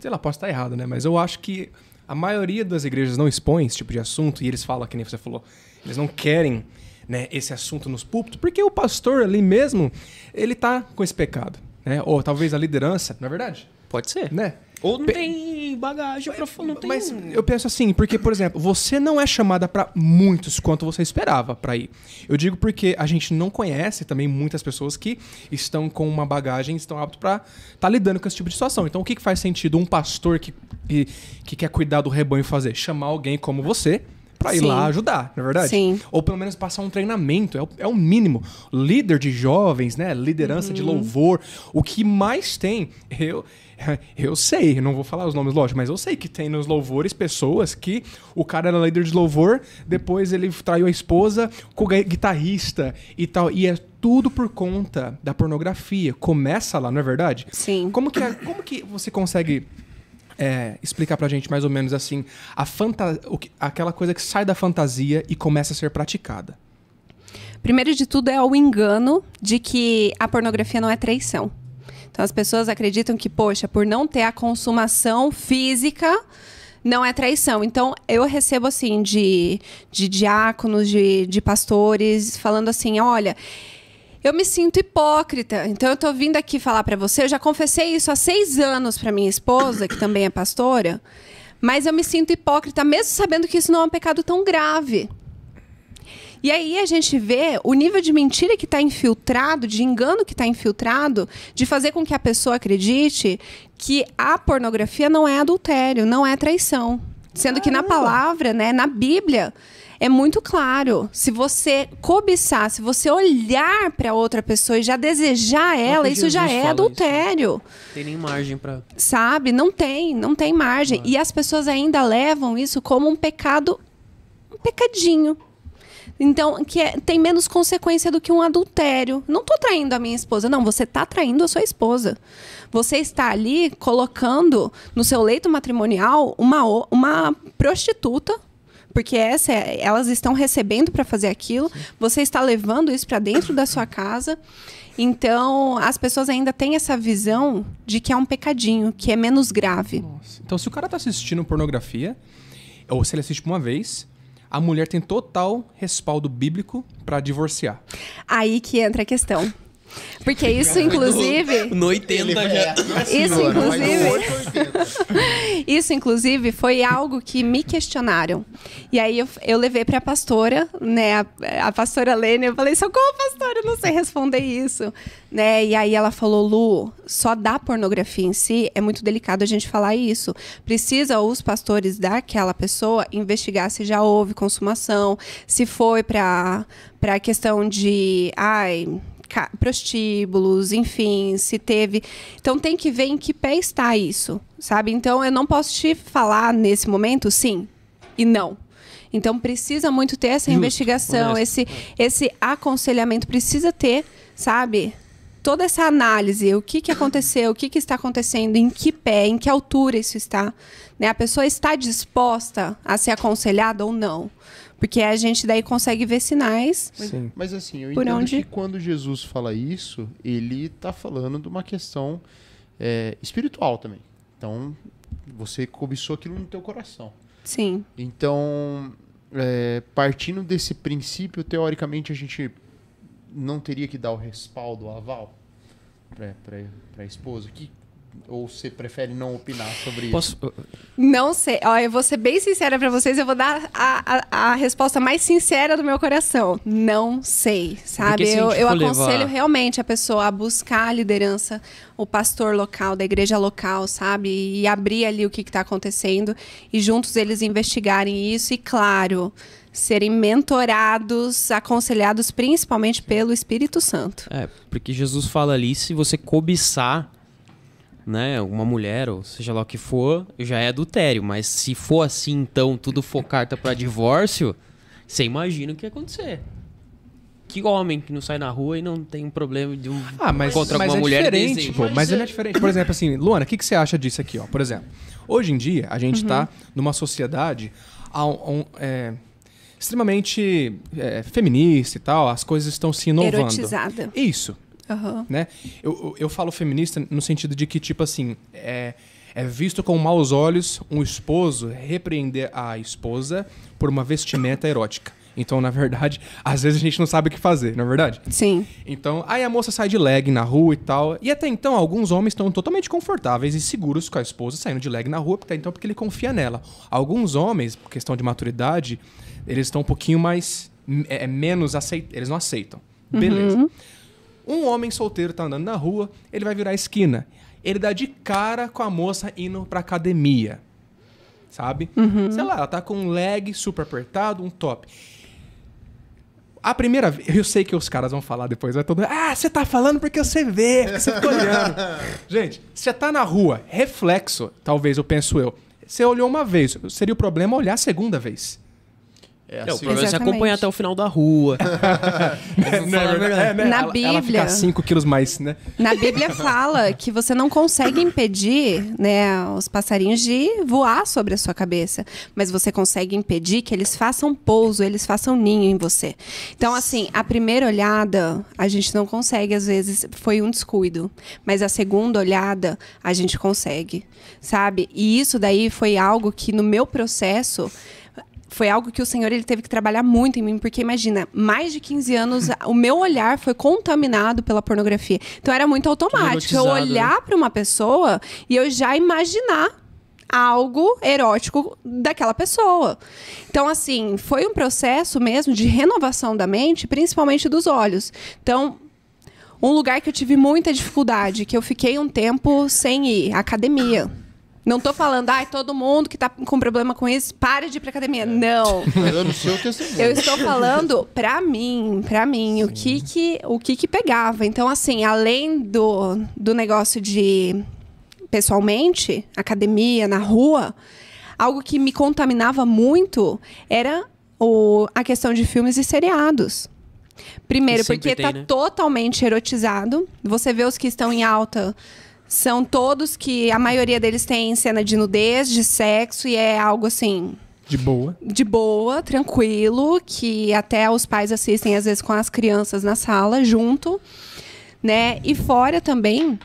sei lá, posso estar errado, né? Mas eu acho que a maioria das igrejas não expõe esse tipo de assunto e eles falam que nem você falou, eles não querem né, esse assunto nos púlpitos, porque o pastor ali mesmo, ele tá com esse pecado, né? Ou talvez a liderança, não é verdade? Pode ser. Né? Ou não Pe tem bagagem pra falar, Mas eu penso assim, porque, por exemplo, você não é chamada para muitos quanto você esperava para ir. Eu digo porque a gente não conhece também muitas pessoas que estão com uma bagagem, estão aptos para estar tá lidando com esse tipo de situação. Então, o que, que faz sentido um pastor que, que, que quer cuidar do rebanho fazer? Chamar alguém como você para ir Sim. lá ajudar, na é verdade? Sim. Ou pelo menos passar um treinamento, é o, é o mínimo. Líder de jovens, né? Liderança uhum. de louvor. O que mais tem, eu, Eu sei, não vou falar os nomes, lógico, mas eu sei que tem nos louvores pessoas que o cara era líder de louvor, depois ele traiu a esposa com o guitarrista e tal. E é tudo por conta da pornografia. Começa lá, não é verdade? Sim. Como que, é, como que você consegue é, explicar pra gente mais ou menos assim a fanta que, aquela coisa que sai da fantasia e começa a ser praticada? Primeiro de tudo é o engano de que a pornografia não é traição. Então as pessoas acreditam que, poxa, por não ter a consumação física, não é traição. Então, eu recebo, assim, de, de diáconos, de, de pastores, falando assim: olha. Eu me sinto hipócrita, então eu tô vindo aqui falar para você. Eu já confessei isso há seis anos para minha esposa, que também é pastora, mas eu me sinto hipócrita, mesmo sabendo que isso não é um pecado tão grave. E aí a gente vê o nível de mentira que está infiltrado, de engano que está infiltrado, de fazer com que a pessoa acredite que a pornografia não é adultério, não é traição. Sendo que na palavra, né, na Bíblia, é muito claro. Se você cobiçar, se você olhar para outra pessoa e já desejar ela, isso já é né? adultério. Isso. Tem nem margem para. Sabe? Não tem, não tem margem. E as pessoas ainda levam isso como um pecado, um pecadinho. Então, que é, tem menos consequência do que um adultério. Não tô traindo a minha esposa. Não, você tá traindo a sua esposa. Você está ali colocando no seu leito matrimonial uma, uma prostituta porque essa é, elas estão recebendo para fazer aquilo, você está levando isso para dentro da sua casa. Então, as pessoas ainda têm essa visão de que é um pecadinho, que é menos grave. Nossa. Então, se o cara está assistindo pornografia, ou se ele assiste uma vez, a mulher tem total respaldo bíblico para divorciar. Aí que entra a questão. Porque isso, inclusive. No, 80 já. É, isso, inclusive. isso, inclusive, foi algo que me questionaram. E aí eu, eu levei para a pastora, né? A, a pastora Lene, eu falei, socorro, pastora, eu não sei responder isso. Né? E aí ela falou, Lu, só da pornografia em si é muito delicado a gente falar isso. Precisa os pastores daquela pessoa investigar se já houve consumação, se foi para para a questão de, ai, prostíbulos, enfim, se teve. Então tem que ver em que pé está isso, sabe? Então eu não posso te falar nesse momento sim e não. Então precisa muito ter essa Justo, investigação, esse esse aconselhamento precisa ter, sabe? Toda essa análise, o que, que aconteceu, o que, que está acontecendo, em que pé, em que altura isso está. Né? A pessoa está disposta a ser aconselhada ou não. Porque a gente daí consegue ver sinais. Sim. Mas assim, eu entendo onde... que quando Jesus fala isso, ele está falando de uma questão é, espiritual também. Então, você cobiçou aquilo no teu coração. Sim. Então, é, partindo desse princípio, teoricamente a gente não teria que dar o respaldo, o aval para a esposa? Que, ou você prefere não opinar sobre Posso... isso? Não sei. Ó, eu vou ser bem sincera para vocês. Eu vou dar a, a, a, resposta mais sincera do meu coração. Não sei, sabe? Se eu, eu aconselho levar... realmente a pessoa a buscar a liderança, o pastor local, da igreja local, sabe? E abrir ali o que está acontecendo. E juntos eles investigarem isso. E claro serem mentorados, aconselhados principalmente pelo Espírito Santo. É, porque Jesus fala ali: se você cobiçar né, uma mulher ou seja lá o que for, já é adultério. Mas se for assim, então, tudo for carta para divórcio, você imagina o que ia acontecer. Que homem que não sai na rua e não tem um problema de um ah, mas, contra mas é mulher diferente, pô, mas, ele é diferente. Por exemplo, assim, Luana, o que, que você acha disso aqui, ó? Por exemplo, hoje em dia a gente está uhum. numa sociedade a, é, extremamente é, feminista e tal, as coisas estão se inovando. Erotizada. Isso. Uhum. Né? Eu, eu falo feminista no sentido de que, tipo assim, é, é visto com maus olhos um esposo repreender a esposa por uma vestimenta erótica. Então, na verdade, às vezes a gente não sabe o que fazer, não é verdade? Sim. Então, aí a moça sai de leg na rua e tal. E até então, alguns homens estão totalmente confortáveis e seguros com a esposa saindo de leg na rua, até então porque ele confia nela. Alguns homens, por questão de maturidade, eles estão um pouquinho mais. É, é menos aceitam. Eles não aceitam. Uhum. Beleza. Uhum. Um homem solteiro tá andando na rua, ele vai virar a esquina. Ele dá de cara com a moça indo pra academia. Sabe? Uhum. Sei lá, ela tá com um leg super apertado, um top. A primeira vez, eu sei que os caras vão falar depois, vai todo mundo, ah, você tá falando porque você vê, porque você fica olhando. Gente, você tá na rua, reflexo, talvez eu penso eu. Você olhou uma vez, seria o problema olhar a segunda vez. É, assim. não, o assim. problema é se acompanhar até o final da rua. não, É, né? Na ela, Bíblia. Ela fica 5 quilos mais, né? Na Bíblia fala que você não consegue impedir né, os passarinhos de voar sobre a sua cabeça. Mas você consegue impedir que eles façam pouso, eles façam ninho em você. Então, assim, a primeira olhada, a gente não consegue, às vezes, foi um descuido. Mas a segunda olhada, a gente consegue, sabe? E isso daí foi algo que no meu processo foi algo que o Senhor ele teve que trabalhar muito em mim, porque imagina, mais de 15 anos o meu olhar foi contaminado pela pornografia. Então era muito automático eu né? olhar para uma pessoa e eu já imaginar algo erótico daquela pessoa. Então, assim, foi um processo mesmo de renovação da mente, principalmente dos olhos. Então, um lugar que eu tive muita dificuldade, que eu fiquei um tempo sem ir, academia. Não tô falando, ai, todo mundo que tá com problema com isso, para de ir pra academia. É. Não. Eu não sei o que testemunho. Eu estou falando pra mim, pra mim, Sim. o que que, o que que pegava. Então, assim, além do, do negócio de pessoalmente, academia, na rua, algo que me contaminava muito era o, a questão de filmes e seriados. Primeiro, porque tá tem, tá né? totalmente erotizado. Você vê os que estão em alta são todos que a maioria deles tem cena de nudez, de sexo e é algo assim. De boa. De boa, tranquilo, que até os pais assistem às vezes com as crianças na sala junto, né? E fora também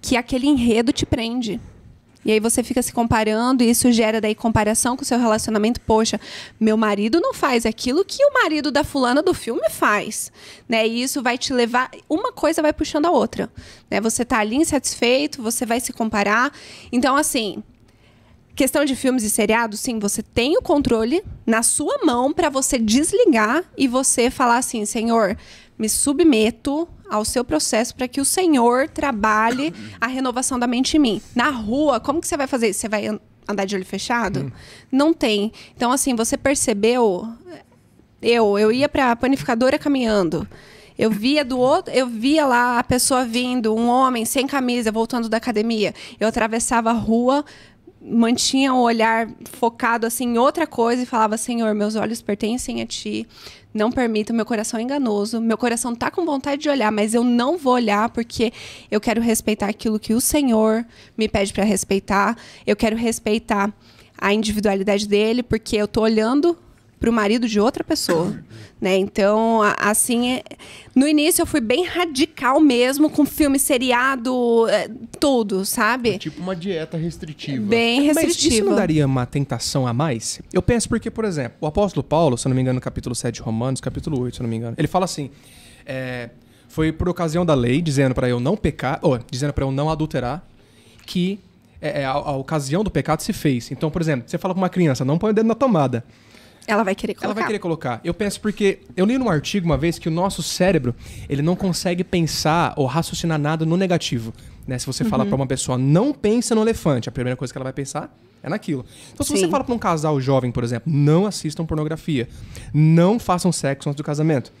que aquele enredo te prende. E aí você fica se comparando e isso gera daí comparação com o seu relacionamento. Poxa, meu marido não faz aquilo que o marido da fulana do filme faz, né? E isso vai te levar uma coisa vai puxando a outra, né? Você tá ali insatisfeito, você vai se comparar. Então assim, Questão de filmes e seriados, sim, você tem o controle na sua mão para você desligar e você falar assim, senhor, me submeto ao seu processo para que o Senhor trabalhe a renovação da mente em mim. Na rua, como que você vai fazer? Você vai andar de olho fechado? Hum. Não tem. Então, assim, você percebeu. Eu, eu ia para a panificadora caminhando. Eu via do outro, eu via lá a pessoa vindo, um homem sem camisa voltando da academia. Eu atravessava a rua, mantinha o olhar focado assim em outra coisa e falava: "Senhor, meus olhos pertencem a ti. Não permito, meu coração é enganoso. Meu coração tá com vontade de olhar, mas eu não vou olhar porque eu quero respeitar aquilo que o Senhor me pede para respeitar. Eu quero respeitar a individualidade dele, porque eu tô olhando para o marido de outra pessoa, né? Então, assim, é, no início eu fui bem radical mesmo com filme seriado, é, tudo, sabe? É tipo uma dieta restritiva. Bem restritiva. Mas isso não daria uma tentação a mais? Eu penso porque, por exemplo, o apóstolo Paulo, se não me engano, no capítulo 7 de Romanos, capítulo 8, se não me engano, ele fala assim: é, foi por ocasião da lei, dizendo para eu não pecar, ou dizendo para eu não adulterar, que é, a, a, ocasião do pecado se fez. Então, por exemplo, você fala com uma criança, não põe o dedo na tomada. Ela vai querer colocar. Ela vai querer colocar. Eu penso porque eu li num artigo uma vez que o nosso cérebro, ele não consegue pensar ou raciocinar nada no negativo. Né? Se você uhum. fala para uma pessoa, não pensa no elefante, a primeira coisa que ela vai pensar é naquilo. Então, se Sim. você fala para um casal jovem, por exemplo, não assistam pornografia, não façam sexo antes do casamento.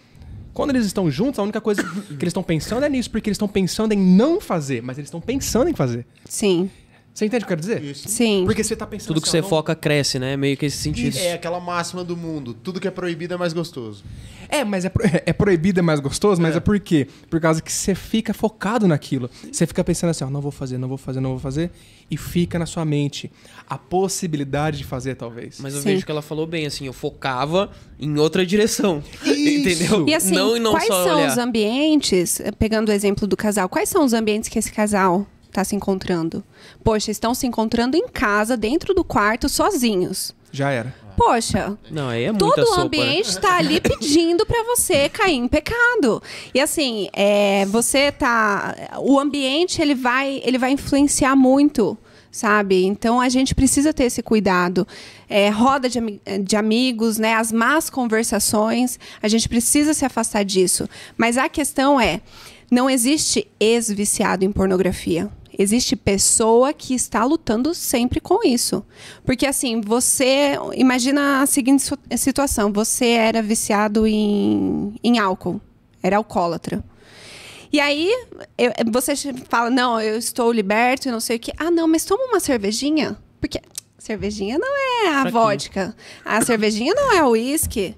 Quando eles estão juntos, a única coisa que eles estão pensando é nisso, porque eles estão pensando em não fazer, mas eles estão pensando em fazer. Sim. Você entende o que eu quero dizer? Isso. Sim. Porque você tá pensando Tudo assim, que assim, você não- foca cresce, né? Meio que esse sentido. É aquela máxima do mundo. Tudo que é proibido é mais gostoso. É, mas é, pro- é, é proibido, é mais gostoso, mas é. é, por quê? Por causa que você fica focado naquilo. Você fica pensando assim, ó, não vou fazer, não vou fazer, não vou fazer. E fica na sua mente a possibilidade de fazer, talvez. Mas eu Sim. vejo que ela falou bem, assim, eu focava em outra direção. Entendeu? E assim, não, não quais só são olhar. os ambientes, pegando o exemplo do casal, quais são os ambientes que esse casal tá se encontrando. Poxa, estão se encontrando em casa, dentro do quarto, sozinhos. Já era. Poxa, não, aí é todo o né? ambiente está ali pedindo para você cair em pecado. E assim, é, você tá, o ambiente ele vai, ele vai influenciar muito, sabe? Então a gente precisa ter esse cuidado. É, roda de, eh, de amigos, né? As más conversações, a gente precisa se afastar disso. Mas a questão é, não existe ex-viciado em pornografia. Existe pessoa que está lutando sempre com isso. Porque assim, você. Imagina a seguinte situação: você era viciado em, em álcool, era alcoólatra. E aí eu, você fala, não, eu estou liberto, e não sei o que. Ah, não, mas toma uma cervejinha. Porque cervejinha não é a vodka. A cervejinha não é o uísque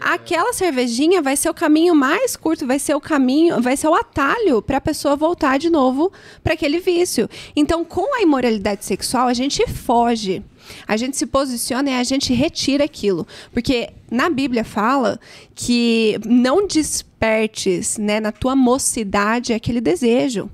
aquela cervejinha vai ser o caminho mais curto, vai ser o caminho, vai ser o atalho para a pessoa voltar de novo para aquele vício. Então, com a imoralidade sexual, a gente foge. A gente se posiciona e a gente retira aquilo. Porque na Bíblia fala que não despertes né, na tua mocidade aquele desejo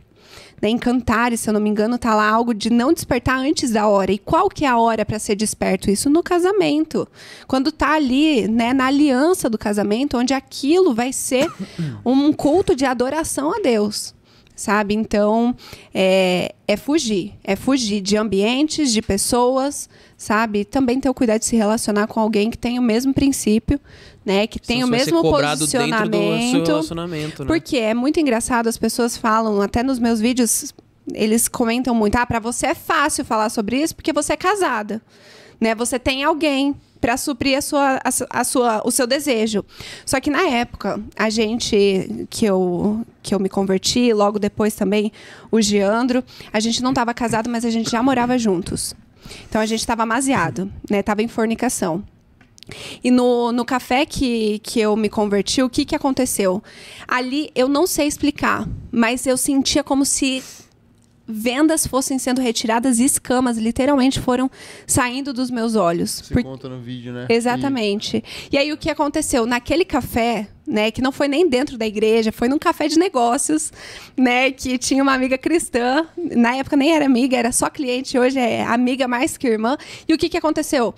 né, em Cantares, se eu não me engano, tá lá algo de não despertar antes da hora. E qual que é a hora para ser desperto? Isso no casamento. Quando tá ali, né, na aliança do casamento, onde aquilo vai ser um culto de adoração a Deus sabe? Então, é, é fugir. É fugir de ambientes, de pessoas, sabe? Também ter o cuidado de se relacionar com alguém que tem o mesmo princípio, né? Que tem o mesmo posicionamento. Né? Porque é muito engraçado, as pessoas falam, até nos meus vídeos, eles comentam muito: ah, para você é fácil falar sobre isso porque você é casada. Né? Você tem alguém para suprir a sua, a, a, sua, o seu desejo. Só que na época, a gente que eu, que eu me converti, logo depois também o Giandro, a gente não estava casado, mas a gente já morava juntos. Então a gente estava amaziado, né? Tava em fornicação. E no, no café que, que eu me converti, o que, que aconteceu? Ali eu não sei explicar, mas eu sentia como se vendas fossem sendo retiradas e escamas literalmente foram saindo dos meus olhos. Se Por... conta no vídeo, né? Exatamente. E... e... aí o que aconteceu? Naquele café, né, que não foi nem dentro da igreja, foi num café de negócios, né, que tinha uma amiga cristã, na época nem era amiga, era só cliente, hoje é amiga mais que irmã. E o que que aconteceu?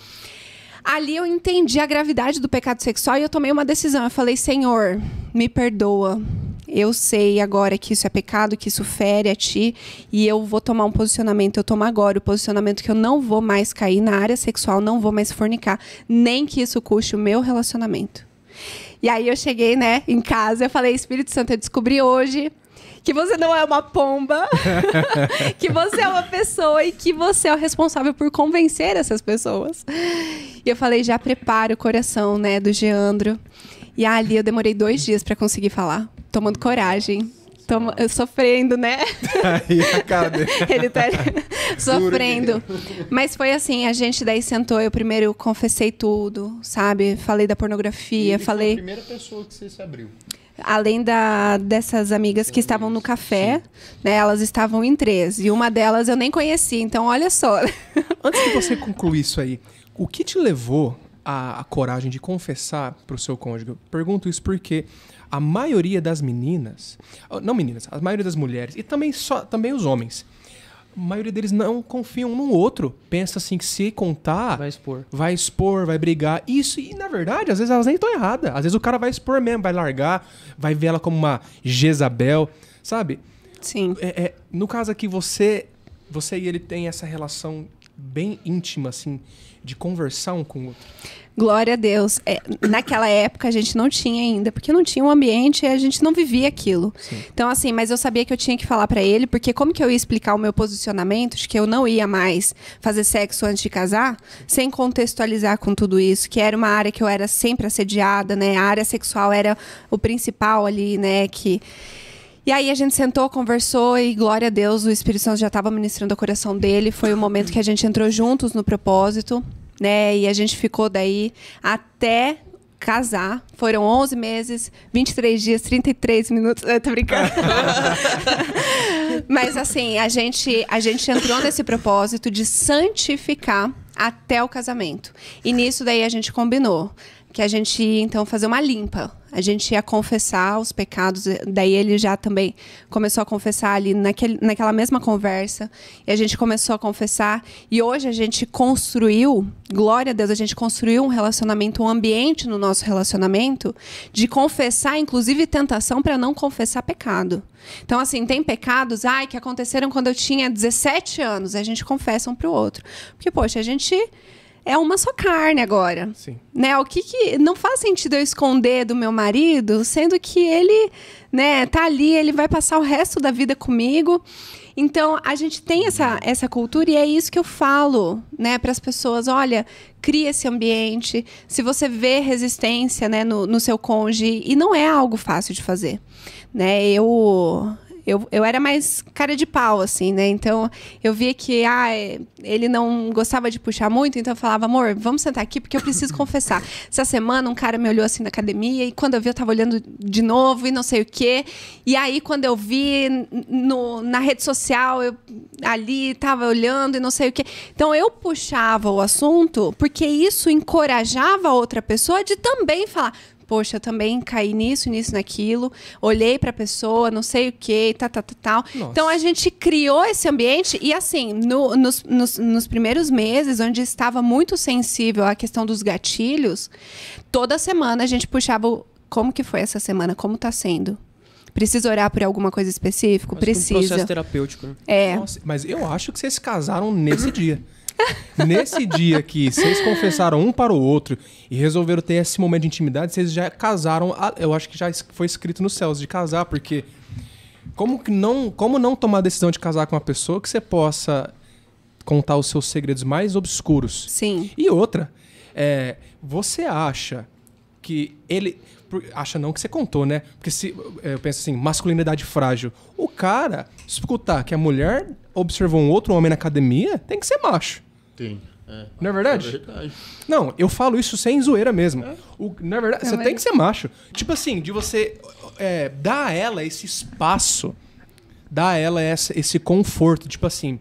Ali eu entendi a gravidade do pecado sexual e eu tomei uma decisão. Eu falei, Senhor, me perdoa. Eu sei agora que isso é pecado, que isso fere a ti, e eu vou tomar um posicionamento. Eu tomo agora o posicionamento que eu não vou mais cair na área sexual, não vou mais fornicar, nem que isso custe o meu relacionamento. E aí eu cheguei, né, em casa, eu falei, Espírito Santo, eu descobri hoje que você não é uma pomba, que você é uma pessoa e que você é o responsável por convencer essas pessoas. E eu falei, já prepara o coração, né, do Geandro. E ali eu demorei dois dias para conseguir falar, tomando coragem, Toma, eu sofrendo, né? Aí Ele tá sofrendo. Mas foi assim, a gente daí sentou, eu primeiro confessei tudo, sabe? Falei da pornografia, e falei. Foi a primeira pessoa que você se abriu além da, dessas amigas que estavam no café, né, elas estavam em três. E uma delas eu nem conhecia, então olha só. Antes que você concluir isso aí, o que te levou à, coragem de confessar para o seu cônjuge? Eu pergunto isso porque a maioria das meninas, não meninas, a maioria das mulheres e também só também os homens a maioria deles não confiam um no outro. Pensa assim que se contar. Vai expor. Vai expor, vai brigar. Isso, e na verdade, às vezes elas nem estão erradas. Às vezes o cara vai expor mesmo, vai largar, vai ver ela como uma Jezabel, sabe? Sim. É, é, no caso aqui, você, você e ele tem essa relação bem íntima, assim, de conversar um com o outro. Glória a Deus. É, naquela época a gente não tinha ainda, porque não tinha um ambiente e a gente não vivia aquilo. Sim. Então, assim, mas eu sabia que eu tinha que falar para ele, porque como que eu ia explicar o meu posicionamento de que eu não ia mais fazer sexo antes de casar, sem contextualizar com tudo isso, que era uma área que eu era sempre assediada, né? A área sexual era o principal ali, né? Que. E aí a gente sentou, conversou e glória a Deus, o Espírito Santo já estava ministrando o coração dele. Foi o momento que a gente entrou juntos no propósito né? E a gente ficou daí até casar. Foram 11 meses, 23 dias, 33 minutos. Eu tô brincando. Mas assim, a gente, a gente entrou nesse propósito de santificar até o casamento. E nisso daí a gente combinou que a gente ia então fazer uma limpa. A gente ia confessar os pecados, eh, daí ele já também começou a confessar ali naquele, naquela mesma conversa, e a gente começou a confessar, e hoje a gente construiu, glória a Deus, a gente construiu um relacionamento, um ambiente no nosso relacionamento de confessar, inclusive tentação para não confessar pecado. Então, assim, tem pecados, ai, que aconteceram quando eu tinha 17 anos, a gente confessa um para o outro. Porque, poxa, a gente é uma só carne agora. Sim. Né? O que, que não faz sentido eu esconder do meu marido, sendo que ele, né, tá ali, ele vai passar o resto da vida comigo. Então, a gente tem essa, essa cultura e é isso que eu falo, né, para as pessoas, olha, cria esse ambiente. Se você vê resistência, né, no, no seu cônjuge, e não é algo fácil de fazer, né? Eu eu, eu era mais cara de pau, assim, né? Então eu via que ah, é, ele não gostava de puxar muito, então eu falava, amor, vamos sentar aqui porque eu preciso confessar. Essa semana um cara me olhou assim na academia e quando eu vi eu tava olhando de novo e não sei o quê. E aí quando eu vi no, na rede social, eu ali tava olhando e não sei o quê. Então eu puxava o assunto porque isso encorajava a outra pessoa de também falar poxa, eu também caí nisso, nisso, naquilo, olhei para a pessoa, não sei o que, tal, tal, tal. Então a gente criou esse ambiente e assim, no, nos, nos, nos primeiros meses, onde estava muito sensível à questão dos gatilhos, toda semana a gente puxava o, como que foi essa semana, como está sendo, Precisa orar por alguma coisa específica? Mas Precisa. Um processo terapêutico. Né? É. Nossa, mas eu acho que vocês casaram nesse dia. Nesse dia que vocês confessaram um para o outro e resolveram ter esse momento de intimidade, vocês já casaram. Eu acho que já foi escrito nos céus de casar, porque como que não, como não tomar a decisão de casar com uma pessoa que você possa contar os seus segredos mais obscuros? Sim. E outra, é, você acha que ele acha não que você contou, né? Porque se é, eu penso assim, masculinidade frágil. O cara escutar que a mulher observou um outro homem na academia, tem que ser macho. Tem. É. Não é verdade? É verdade. Não, eu falo isso sem zoeira mesmo. É. O, na verdade, você tem que ser macho. Tipo assim, de você é, dar a ela esse espaço, dar a ela essa, esse conforto. Tipo assim,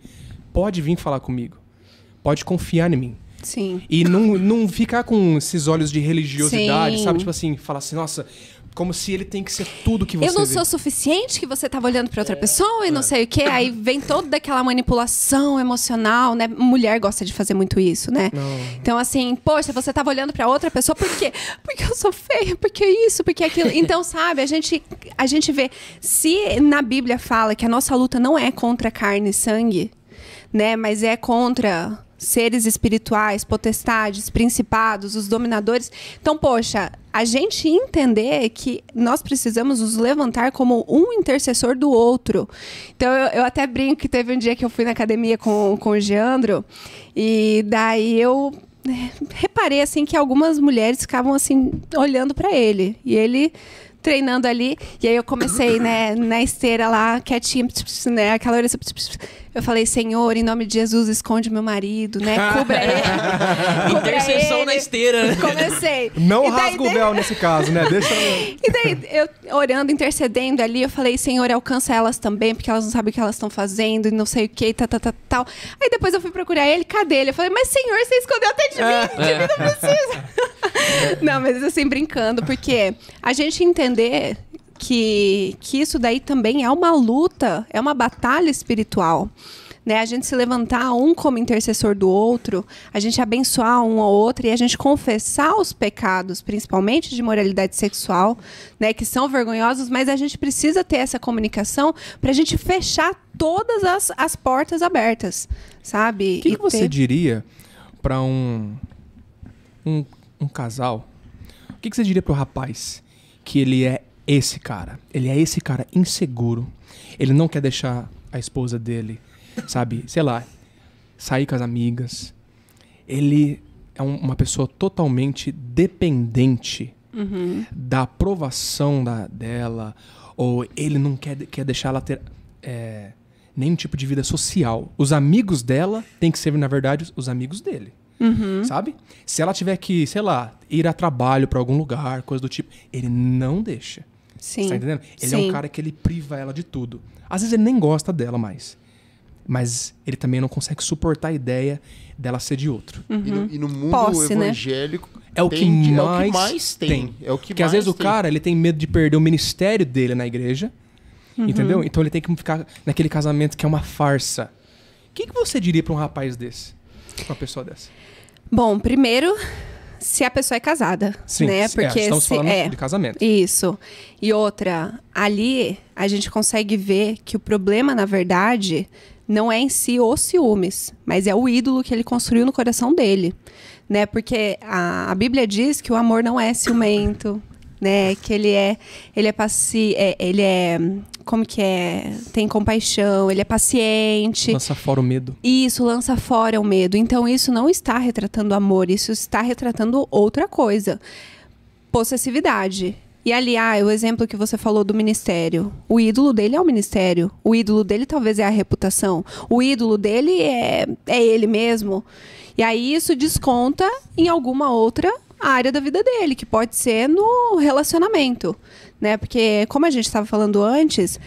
pode vir falar comigo. Pode confiar em mim. Sim. E não, não ficar com esses olhos de religiosidade, Sim. sabe? Tipo assim, falar assim, nossa, como se ele tem que ser tudo que você Eu não vê. sou suficiente que você estava olhando para outra é. pessoa e não é. sei o quê. Aí vem toda aquela manipulação emocional, né? Mulher gosta de fazer muito isso, né? Não. Então, assim, poxa, você estava olhando para outra pessoa, por quê? Porque eu sou feia, porque é isso, porque é aquilo. Então, sabe, a gente, a gente vê. Se na Bíblia fala que a nossa luta não é contra carne e sangue, né? Mas é contra seres espirituais, potestades, principados, os dominadores. Então, poxa, a gente entender que nós precisamos nos levantar como um intercessor do outro. Então, eu, eu até brinco que teve um dia que eu fui na academia com, com o Geandro, e daí eu né, reparei assim que algumas mulheres ficavam assim olhando para ele e ele treinando ali e aí eu comecei né na esteira lá quietinha né aquela hora eu falei, Senhor, em nome de Jesus, esconde meu marido, né? Cubra ele. Intercessão na esteira. Né? Comecei. Não daí, rasga o véu nesse caso, né? Deixa eu... E daí, eu orando, intercedendo ali, eu falei, Senhor, alcança elas também, porque elas não sabem o que elas estão fazendo, e não sei o que, tal, tá, tal, tá, tal, tá, tal. Aí depois eu fui procurar ele, cadê ele? Eu falei, mas Senhor, você escondeu até de mim, de mim não é. precisa. não, mas assim, brincando, porque a gente entender que, que isso daí também é uma luta, é uma batalha espiritual. Né? A gente se levantar um como intercessor do outro, a gente abençoar um ao outro e a gente confessar os pecados, principalmente de moralidade sexual, né? que são vergonhosos, mas a gente precisa ter essa comunicação para a gente fechar todas as, as portas abertas, sabe? O que, que você ter... diria para um, um, um casal? O que, que você diria para o rapaz que ele é esse cara. Ele é esse cara inseguro. Ele não quer deixar a esposa dele, sabe, sei lá, sair com as amigas. Ele é um, uma pessoa totalmente dependente uhum. da aprovação da, dela, ou ele não quer, quer deixar ela ter é, nenhum tipo de vida social. Os amigos dela têm que ser, na verdade, os amigos dele. Uhum. Sabe? Se ela tiver que, sei lá, ir a trabalho para algum lugar, coisa do tipo, ele não deixa. Sim. Você tá entendendo? Ele Sim. é um cara que ele priva ela de tudo. Às vezes ele nem gosta dela mais. Mas ele também não consegue suportar a ideia dela ser de outro. Uhum. E, no, e, no, mundo Posse, né? evangélico né? é, o tem, mais, é, o que é mais tem. tem. É o que Porque mais às vezes tem. o cara ele tem medo de perder o ministério dele na igreja. Uhum. Entendeu? Então ele tem que ficar naquele casamento que é uma farsa. O que, que você diria para um rapaz desse? Uma pessoa dessa? Bom, primeiro, se a pessoa é casada. Sim, né? É, Porque é, estamos se, falando é, de casamento. Isso. E outra, ali a gente consegue ver que o problema, na verdade, não é em si os ciúmes, mas é o ídolo que ele construiu no coração dele. Né? Porque a, a Bíblia diz que o amor não é ciumento, né? Que ele é, ele é paci, é, ele é como que é, tem compaixão, ele é paciente. Lança fora o medo. Isso, lança fora o medo. Então isso não está retratando amor, isso está retratando outra coisa. Possessividade. E ali, ah, o exemplo que você falou do ministério. O ídolo dele é o ministério. O ídolo dele talvez é a reputação. O ídolo dele é, é ele mesmo. E aí isso desconta em alguma outra a área da vida dele, que pode ser no relacionamento, né? Porque como a gente estava falando antes,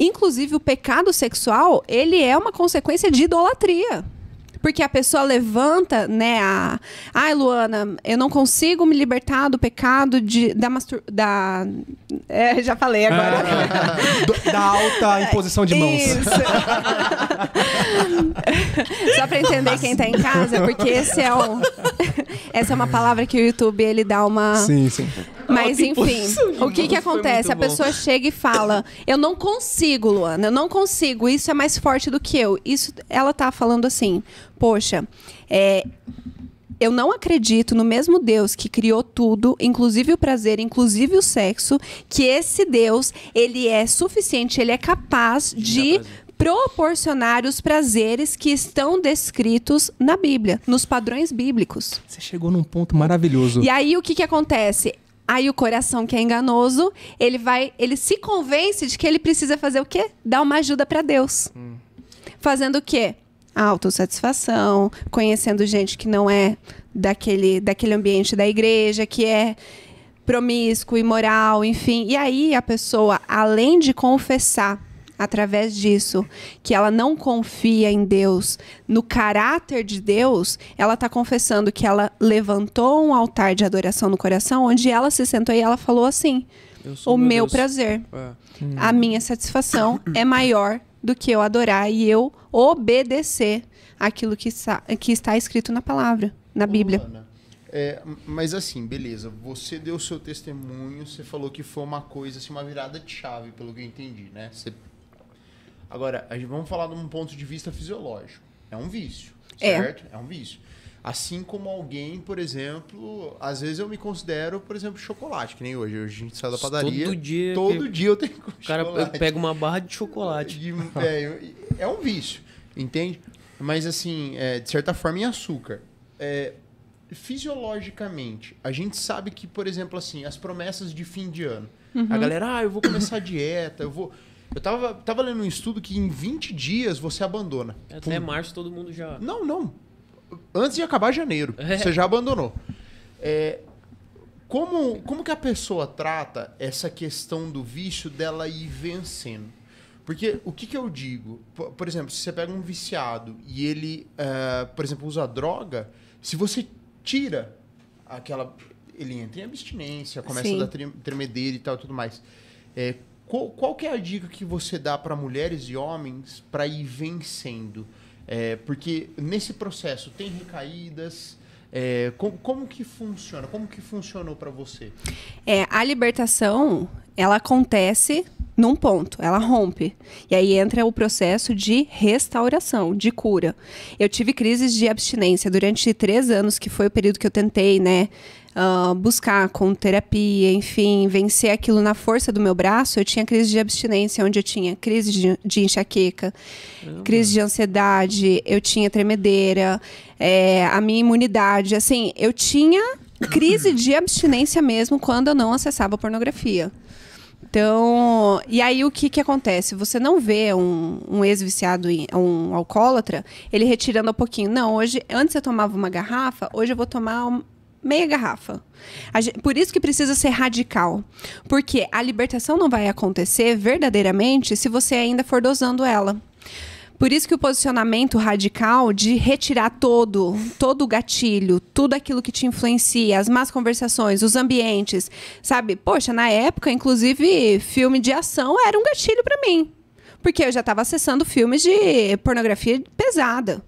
inclusive o pecado sexual, ele é uma consequência de idolatria. Porque a pessoa levanta, né, a. Ai, Luana, eu não consigo me libertar do pecado de, da mastur... da. É, já falei agora. Ah. da alta imposição de mãos. Isso. Só pra entender quem tá em casa, porque esse é um. Essa é uma palavra que o YouTube ele dá uma. Sim, sim. Mas enfim, o que que acontece? A pessoa chega e fala: "Eu não consigo, Luana, eu não consigo. Isso é mais forte do que eu". Isso ela tá falando assim: "Poxa, é, eu não acredito no mesmo Deus que criou tudo, inclusive o prazer, inclusive o sexo, que esse Deus, ele é suficiente, ele é capaz de é proporcionar os prazeres que estão descritos na Bíblia, nos padrões bíblicos. Você chegou num ponto maravilhoso. E aí o que, que acontece? Aí o coração que é enganoso, ele vai, ele se convence de que ele precisa fazer o quê? Dar uma ajuda para Deus. Hum. Fazendo o quê? Autossatisfação, conhecendo gente que não é daquele, daquele ambiente da igreja, que é promíscuo, imoral, enfim. E aí a pessoa, além de confessar através disso, que ela não confia em Deus, no caráter de Deus, ela está confessando que ela levantou um altar de adoração no coração, onde ela se sentou e ela falou assim: O meu prazer, é. a minha satisfação é maior do que eu adorar e eu obedecer aquilo que, que está escrito na palavra, na Bíblia. é, mas assim, beleza, você deu o seu testemunho, você falou que foi uma coisa, assim, uma virada de chave, pelo que eu entendi, né? Você Agora, a gente, vamos falar de um ponto de vista fisiológico. É um vício, é. certo? É, é um vício. Assim como alguém, por exemplo, às vezes eu me considero, por exemplo, chocolate, que nem hoje. Hoje a gente sai da padaria. Todo dia. Todo eu, dia eu tenho chocolate. Cara, eu pego uma barra de chocolate. De, é, é, um vício, entende? Mas assim, é, de certa forma, em açúcar. É, fisiologicamente, a gente sabe que, por exemplo, assim, as promessas de fim de ano. Uhum. A galera, ah, eu vou começar a dieta, eu vou. Eu tava, tava lendo um estudo que em 20 dias você abandona. Até Pum. março todo mundo já. Não, não. Antes de acabar janeiro, é. você já abandonou. É, como, como que a pessoa trata essa questão do vício dela ir vencendo? Porque o que, que eu digo? Por, por exemplo, se você pega um viciado e ele, uh, por exemplo, usa droga, se você tira aquela. Ele entra em abstinência, começa Sim. a dar tremedeira e tal tudo mais. É, qual, qual que é a dica que você dá para mulheres e homens para ir vencendo? É, porque nesse processo tem recaídas. É, como, como que funciona? Como que funcionou para você? É, a libertação, ela acontece num ponto, ela rompe. E aí entra o processo de restauração, de cura. Eu tive crises de abstinência durante três anos, que foi o período que eu tentei, né? uh, buscar com terapia, enfim, vencer aquilo na força do meu braço, eu tinha crise de abstinência, onde eu tinha crise de, de enxaqueca, uhum. crise de ansiedade, eu tinha tremedeira, é, a minha imunidade, assim, eu tinha crise de abstinência mesmo quando eu não acessava a pornografia. Então, e aí o que, que acontece? Você não vê um, um ex-viciado, um alcoólatra, ele retirando um pouquinho. Não, hoje, antes eu tomava uma garrafa, hoje eu vou tomar meia garrafa. Gente, por isso que precisa ser radical. Porque a libertação não vai acontecer verdadeiramente se você ainda for dosando ela. Por isso que o posicionamento radical de retirar todo, todo o gatilho, tudo aquilo que te influencia, as más conversações, os ambientes, sabe? Poxa, na época, inclusive, filme de ação era um gatilho para mim, porque eu já estava acessando filmes de pornografia pesada.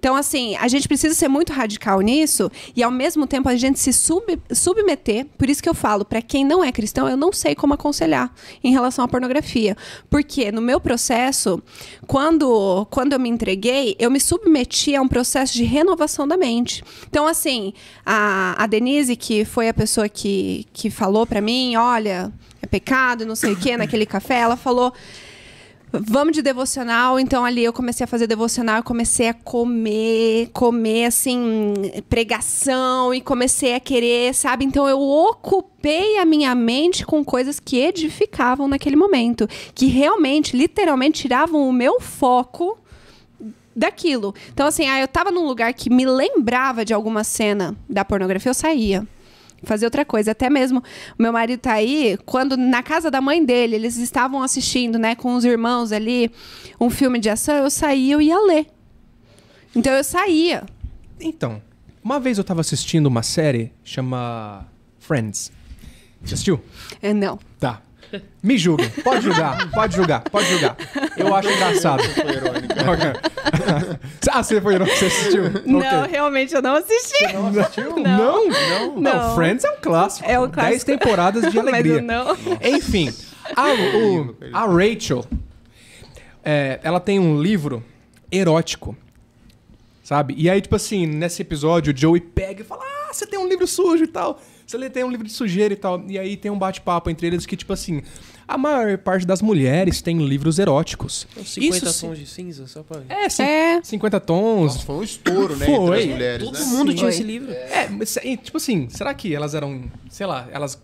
Então, assim, a gente precisa ser muito radical nisso e, ao mesmo tempo, a gente se sub, submeter. Por isso que eu falo, para quem não é cristão, eu não sei como aconselhar em relação à pornografia. Porque no meu processo, quando, quando eu me entreguei, eu me submeti a um processo de renovação da mente. Então, assim, a, a Denise, que foi a pessoa que, que falou para mim: olha, é pecado, não sei o quê, naquele café, ela falou. Vamos de devocional. Então, ali eu comecei a fazer devocional, eu comecei a comer, comer, assim, pregação e comecei a querer, sabe? Então, eu ocupei a minha mente com coisas que edificavam naquele momento, que realmente, literalmente, tiravam o meu foco daquilo. Então, assim, ah, eu tava num lugar que me lembrava de alguma cena da pornografia, eu saía fazer outra coisa. Até mesmo meu marido tá aí, quando na casa da mãe dele, eles estavam assistindo, né, com os irmãos ali, um filme de ação, eu saía, eu ia ler. Então eu saía. Então, uma vez eu tava assistindo uma série chama Friends. Você assistiu? É, não. Tá. Me julguem. Pode julgar, pode julgar, pode julgar. Eu acho engraçado. ah, você foi irônico, você assistiu? Não, realmente eu não assisti. Você não assistiu? Não? Não? Não. Friends é um clássico. É um Dez temporadas de alegria. Mas eu não. Enfim, a, o- a Rachel, é, ela tem um livro erótico, sabe? E aí, tipo assim, nesse episódio, o Joey pega e fala, ah, você tem um livro sujo e tal. Você lê, tem um livro de sujeira e tal. E aí tem um bate-papo entre eles que, tipo assim, a maior parte das mulheres tem livros eróticos. 50 então, Isso, tons de cinza, só pra. É, sim, é. 50 tons. Nossa, foi um estouro, né? Foi. Entre as mulheres, Todo né? mundo sim. tinha esse livro. É, é, tipo assim, será que elas eram, sei lá, elas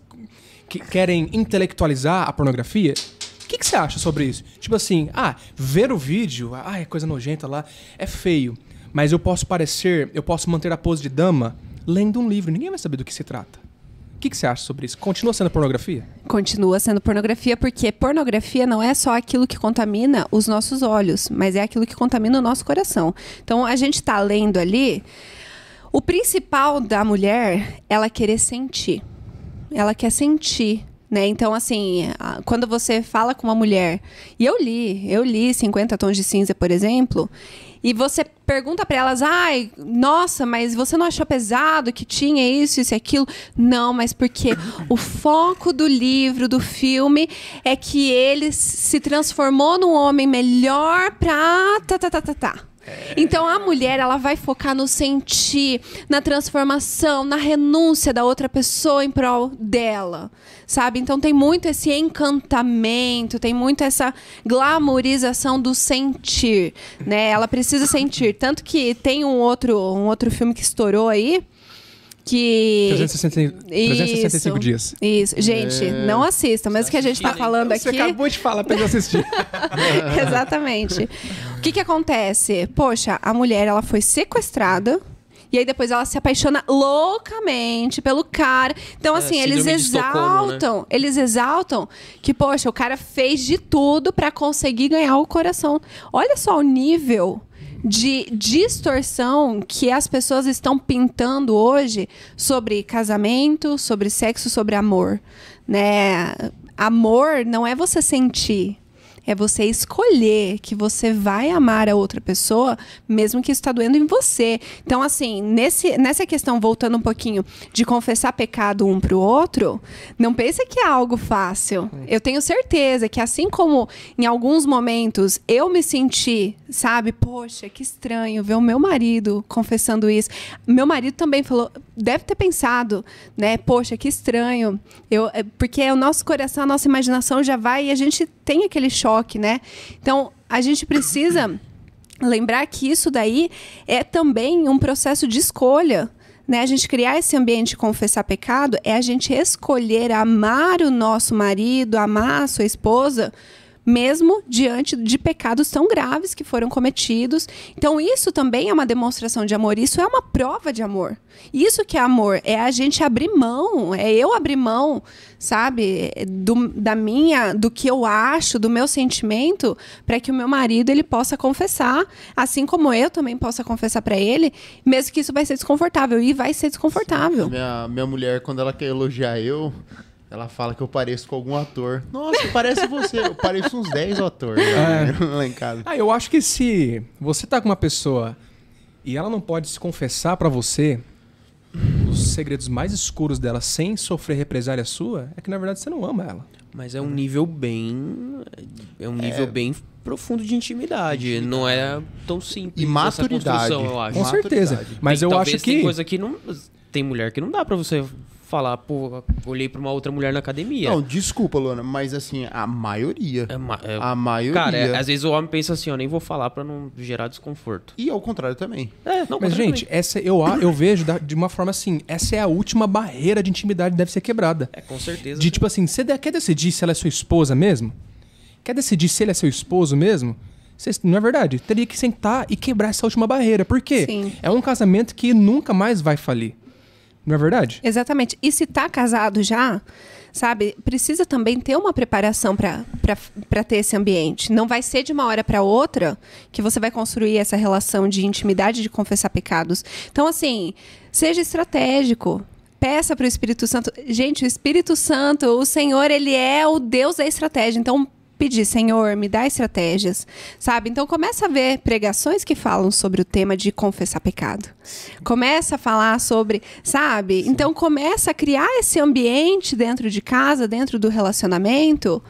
que querem intelectualizar a pornografia? O que, que você acha sobre isso? Tipo assim, ah, ver o vídeo, ah, é coisa nojenta lá, é feio. Mas eu posso parecer, eu posso manter a pose de dama lendo um livro. Ninguém vai saber do que se trata. O que, que, você acha sobre isso? Continua sendo pornografia? Continua sendo pornografia, porque pornografia não é só aquilo que contamina os nossos olhos, mas é aquilo que contamina o nosso coração. Então a gente está lendo ali. O principal da mulher, ela querer sentir. Ela quer sentir. Né? Então, assim, quando você fala com uma mulher, e eu li, eu li 50 Tons de Cinza, por exemplo, e você pergunta para elas: ai, nossa, mas você não achou pesado que tinha isso, isso e aquilo? Não, mas porque o foco do livro, do filme, é que ele se transformou num homem melhor pra. Tá, tá, tá, tá, tá. É. Então a mulher ela vai focar no sentir, na transformação, na renúncia da outra pessoa em prol dela sabe? Então tem muito esse encantamento, tem muito essa glamorização do sentir, né? Ela precisa sentir. Tanto que tem um outro, um outro filme que estourou aí, que. 365, 365 isso, dias. Isso. Gente, é... não assista, mas o que a gente tá falando aqui. Você acabou de falar pra eu assistir. Exatamente. O que que acontece? Poxa, a mulher ela foi sequestrada e aí depois ela se apaixona loucamente pelo cara. Então, é, assim, eles né? exaltam, né? eles exaltam que, poxa, o cara fez de tudo para conseguir ganhar o coração. Olha só o nível de distorção que as pessoas estão pintando hoje sobre casamento, sobre sexo, sobre amor, né? Amor não é você sentir é você escolher que você vai amar a outra pessoa, mesmo que isso está doendo em você. Então, assim, nesse, nessa questão, voltando um pouquinho de confessar pecado um para o outro, não pense que é algo fácil. Eu tenho certeza que, assim como em alguns momentos eu me senti sabe? Poxa, que estranho ver o meu marido confessando isso. Meu marido também falou, deve ter pensado, né? Poxa, que estranho. Eu, é, porque é o nosso coração, a nossa imaginação já vai e a gente tem aquele choque, né? Então, a gente precisa lembrar que isso daí é também um processo de escolha. Né, a gente criar esse ambiente de confessar pecado é a gente escolher amar o nosso marido, amar a sua esposa mesmo diante de pecados tão graves que foram cometidos. Então, isso também é uma demonstração de amor, isso é uma prova de amor. Isso que é amor, é a gente abrir mão, é eu abrir mão, sabe, do, da minha, do que eu acho, do meu sentimento, para que o meu marido ele possa confessar, assim como eu também possa confessar para ele, mesmo que isso vai ser desconfortável e vai ser desconfortável. Minha, minha mulher quando ela quer elogiar eu, ela fala que eu pareço com algum ator. Nossa, parece você. Eu pareço uns 10 atores é. né? é. lá em casa. Ah, eu acho que se você tá com uma pessoa e ela não pode se confessar para você os segredos mais escuros dela sem sofrer represália sua, é que na verdade você não ama ela. Mas é um nível bem. É um é. nível é... bem profundo de intimidade. Não é tão simples. E maturidade. eu acho. Com certeza. Mas tem, eu acho que. Tem coisa que não. Tem mulher que não dá para você falar, pô, olhei pra uma outra mulher na academia. Não, desculpa, Luana, mas assim, a maioria. É ma é, a maioria. Cara, é, às vezes o homem pensa assim, eu nem vou falar para não gerar desconforto. E ao contrário também. É, não, mas gente, também. essa eu, eu vejo da, de uma forma assim, essa é a última barreira de intimidade que deve ser quebrada. É, com certeza. De né? tipo assim, você quer decidir se ela é sua esposa mesmo? Quer decidir se ele é seu esposo mesmo? não é verdade. Teria que sentar e quebrar essa última barreira. Por quê? Sim. É um casamento que nunca mais vai falir. Não é verdade? Exatamente. E se está casado já, sabe, precisa também ter uma preparação para ter esse ambiente. Não vai ser de uma hora para outra que você vai construir essa relação de intimidade de confessar pecados. Então, assim, seja estratégico. Peça para o Espírito Santo. Gente, o Espírito Santo, o Senhor, ele é o Deus da estratégia. Então, pedir, Senhor, me dá estratégias, sabe? Então começa a ver pregações que falam sobre o tema de confessar pecado. Começa a falar sobre, sabe? Sim. Então começa a criar esse ambiente dentro de casa, dentro do relacionamento,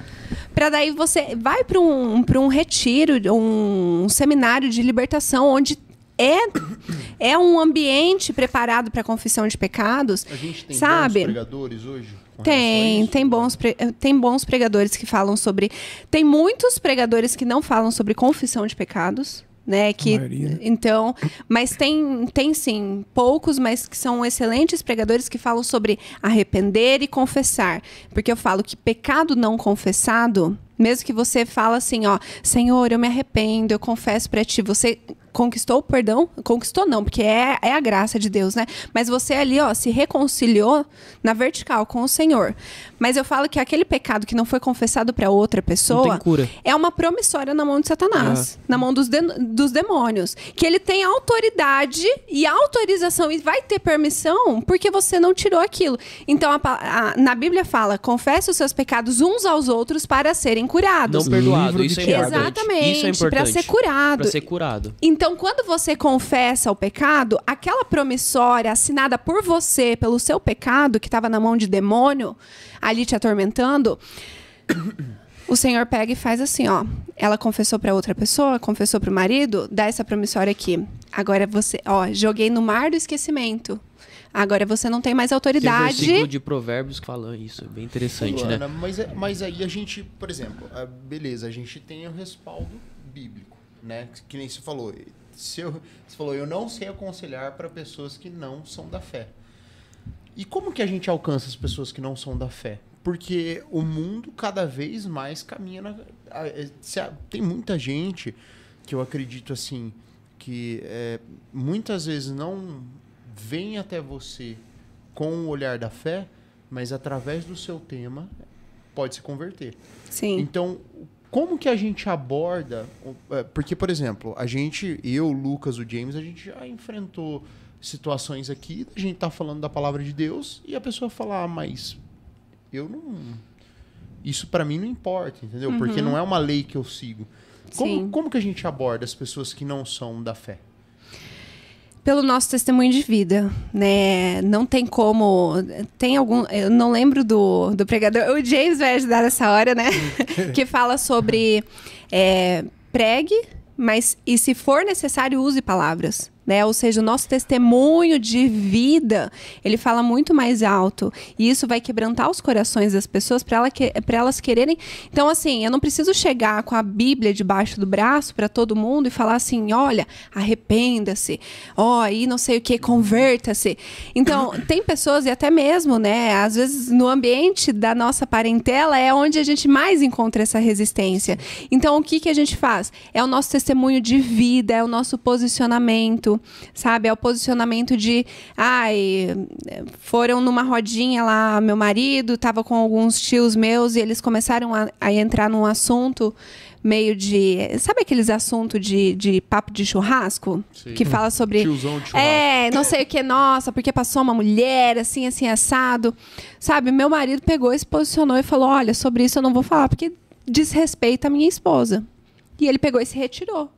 para daí você vai para um para um retiro, um, um seminário de libertação onde é, é um ambiente preparado para confissão de pecados, a gente tem sabe? pregadores hoje tem, tem bons, eh, tem bons pregadores que falam sobre. Tem muitos pregadores que não falam sobre confissão de pecados. Né, que né? então, mas tem tem sim poucos, mas que são excelentes pregadores que falam sobre arrepender e confessar, porque eu falo que pecado não confessado mesmo que você fala assim, ó, Senhor, eu me arrependo, eu confesso para ti, você conquistou o perdão, conquistou não, porque é, é a graça de Deus, né? Mas você ali, ó, se reconciliou na vertical com o Senhor. Mas eu falo que aquele pecado que não foi confessado para outra pessoa é uma promissória na mão de Satanás, ah. na mão dos, de, dos demônios, que ele tem autoridade e autorização e vai ter permissão porque você não tirou aquilo. Então a, a, na Bíblia fala: confesse os seus pecados uns aos outros para serem curados. Não perdoado, isso é importante. Exatamente, é Para ser curado. Para ser curado. Então então, quando você confessa o pecado, aquela promissória assinada por você pelo seu pecado, que estava na mão de demônio, ali te atormentando, o Senhor pega e faz assim, ó. Ela confessou para outra pessoa, confessou para o marido, dá essa promissória aqui. Agora você, ó, joguei no mar do esquecimento. Agora você não tem mais autoridade. Tem versículo de provérbios que fala isso, é bem interessante, Luana, né? Mas, é, mas aí a gente, por exemplo, ah, beleza, a gente tem o respaldo bíblico, né? Que nem você falou, se eu, você falou, eu não sei aconselhar para pessoas que não são da fé. E como que a gente alcança as pessoas que não são da fé? Porque o mundo cada vez mais caminha na, é, tem muita gente que eu acredito assim que é, muitas vezes não vem até você com o olhar da fé, mas através do seu tema pode se converter. Sim. Então, como que a gente aborda? É, porque, por exemplo, a gente, eu, Lucas, o James, a gente já enfrentou situações aqui, a gente tá falando da palavra de Deus e a pessoa fala, ah, mas eu não. Isso para mim não importa, entendeu? Uhum. Porque não é uma lei que eu sigo. Como, como que a gente aborda as pessoas que não são da fé? pelo nosso testemunho de vida, né? Não tem como. Tem algum. Eu não lembro do, do pregador. O James vai ajudar nessa hora, né? que fala sobre é, pregue, mas e se for necessário, use palavras né? Ou seja, o nosso testemunho de vida, ele fala muito mais alto. E isso vai quebrantar os corações das pessoas para ela que, elas quererem. Então, assim, eu não preciso chegar com a Bíblia debaixo do braço para todo mundo e falar assim: olha, arrependa-se, ó, oh, e não sei o que, converta-se. Então, tem pessoas, e até mesmo, né? Às vezes no ambiente da nossa parentela é onde a gente mais encontra essa resistência. Então, o que, que a gente faz? É o nosso testemunho de vida, é o nosso posicionamento sabe? É o posicionamento de, ai, foram numa rodinha lá, meu marido estava com alguns tios meus e eles começaram a, a entrar num assunto meio de. Sabe aqueles assuntos de, de papo de churrasco? Sim. Que fala sobre. Tiozão de churrasco. É, não sei o que, nossa, porque passou uma mulher, assim, assim, assado. Sabe, meu marido pegou e se posicionou e falou: olha, sobre isso eu não vou falar, porque desrespeita a minha esposa. E ele pegou e se retirou.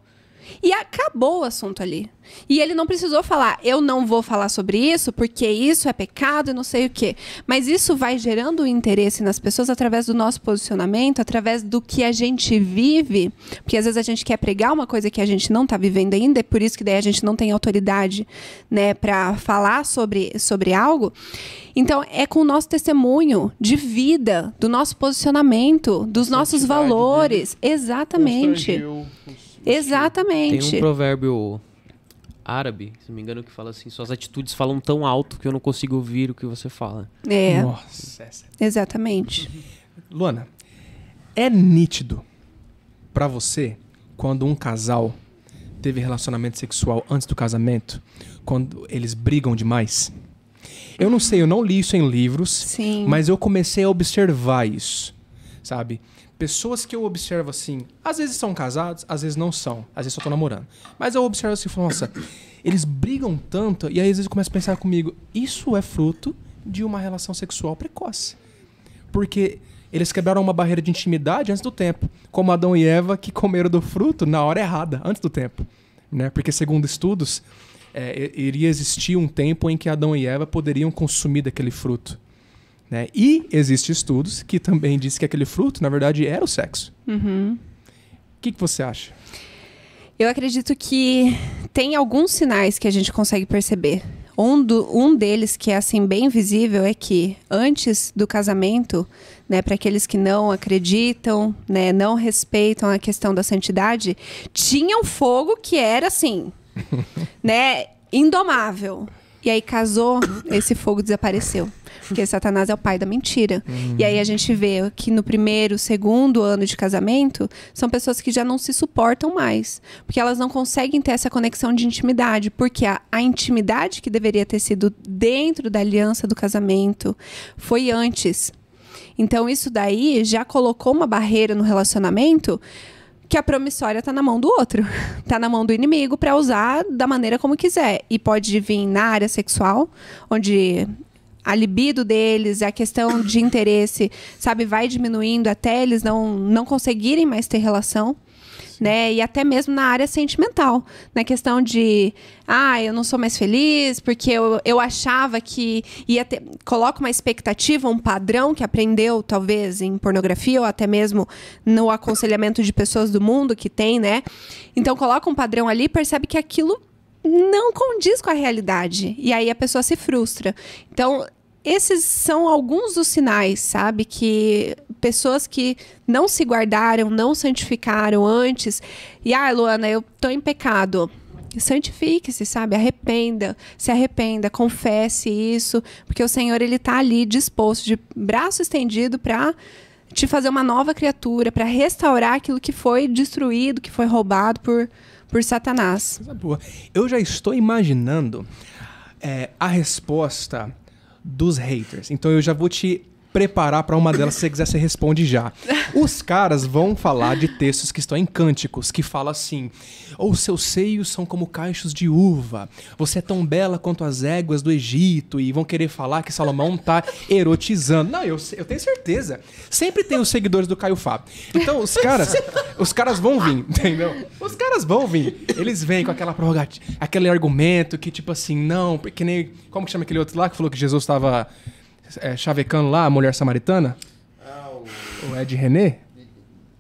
E acabou o assunto ali. E ele não precisou falar, eu não vou falar sobre isso, porque isso é pecado e não sei o quê. Mas isso vai gerando interesse nas pessoas através do nosso posicionamento, através do que a gente vive. Porque às vezes a gente quer pregar uma coisa que a gente não está vivendo ainda, é por isso que daí a gente não tem autoridade né, para falar sobre, sobre algo. Então, é com o nosso testemunho de vida, do nosso posicionamento, dos nossos valores. Dele. Exatamente. Constrangiu, Exatamente. Tem um provérbio árabe, se não me engano, que fala assim: suas atitudes falam tão alto que eu não consigo ouvir o que você fala. É. Nossa. É Exatamente. Luana, é nítido para você quando um casal teve relacionamento sexual antes do casamento, quando eles brigam demais? Eu não sei, eu não li isso em livros, Sim. mas eu comecei a observar isso, sabe? pessoas que eu observo assim, às vezes são casados, às vezes não são, às vezes só estão namorando. Mas eu observo assim, falo, nossa, eles brigam tanto, e aí às vezes eu começo a pensar comigo, isso é fruto de uma relação sexual precoce. Porque eles quebraram uma barreira de intimidade antes do tempo, como Adão e Eva que comeram do fruto na hora errada, antes do tempo. Né? Porque, segundo estudos, é, iria existir um tempo em que Adão e Eva poderiam consumir daquele fruto. Né? E existem estudos que também dizem que aquele fruto, na verdade, era o sexo. Uhum. O uhum. que, que você acha? Eu acredito que tem alguns sinais que a gente consegue perceber. Um, do, um deles que é assim bem visível é que antes do casamento, né, para aqueles que não acreditam, né, não respeitam a questão da santidade, tinha um fogo que era assim, né, indomável. E aí casou, esse fogo desapareceu. Porque Satanás é o pai da mentira. Uhum. E aí a hum. gente vê que no primeiro, segundo ano de casamento, são pessoas que já não se suportam mais. Porque elas não conseguem ter essa conexão de intimidade. Porque a, a intimidade que deveria ter sido dentro da aliança do casamento foi antes. Então, isso daí já colocou uma barreira no relacionamento que a promissória está na mão do outro, está na mão do inimigo para usar da maneira como quiser. E pode vir na área sexual, onde a libido deles, a questão de interesse, sabe, vai diminuindo até eles não, não conseguirem mais ter relação né? E até mesmo na área sentimental, na questão de, ah, eu não sou mais feliz porque eu, eu achava que ia ter, coloca uma expectativa, um padrão que aprendeu talvez em pornografia ou até mesmo no aconselhamento de pessoas do mundo que tem, né? Então coloca um padrão ali, percebe que aquilo não condiz com a realidade. E aí a pessoa se frustra. Então, esses são alguns dos sinais, sabe? Que pessoas que não se guardaram, não santificaram antes. E, ah, Luana, eu tô em pecado. Santifique-se, sabe? Arrependa, se arrependa, confesse isso, porque o Senhor, ele tá ali disposto, de braço estendido, para te fazer uma nova criatura, para restaurar aquilo que foi destruído, que foi roubado por, por Satanás. Eu já estou imaginando é, a resposta dos haters. Então eu já vou te preparar para uma delas. Se você quiser, você responde já. Os caras vão falar de textos que estão em cânticos, que fala assim: ou seus seios são como cachos de uva, você é tão bela quanto as éguas do Egito, e vão querer falar que Salomão tá erotizando. Não, eu, eu tenho certeza. Sempre tem os seguidores do Caio Fábio. Então, os caras, é. os caras vão vir, entendeu? Os caras vão vir. Eles vêm com aquela prorrogativa, aquele argumento que, tipo assim, não, porque nem. Como que chama aquele outro lá que falou que Jesus estava é, chavecando lá, a mulher samaritana? Ah, o... o Ed René?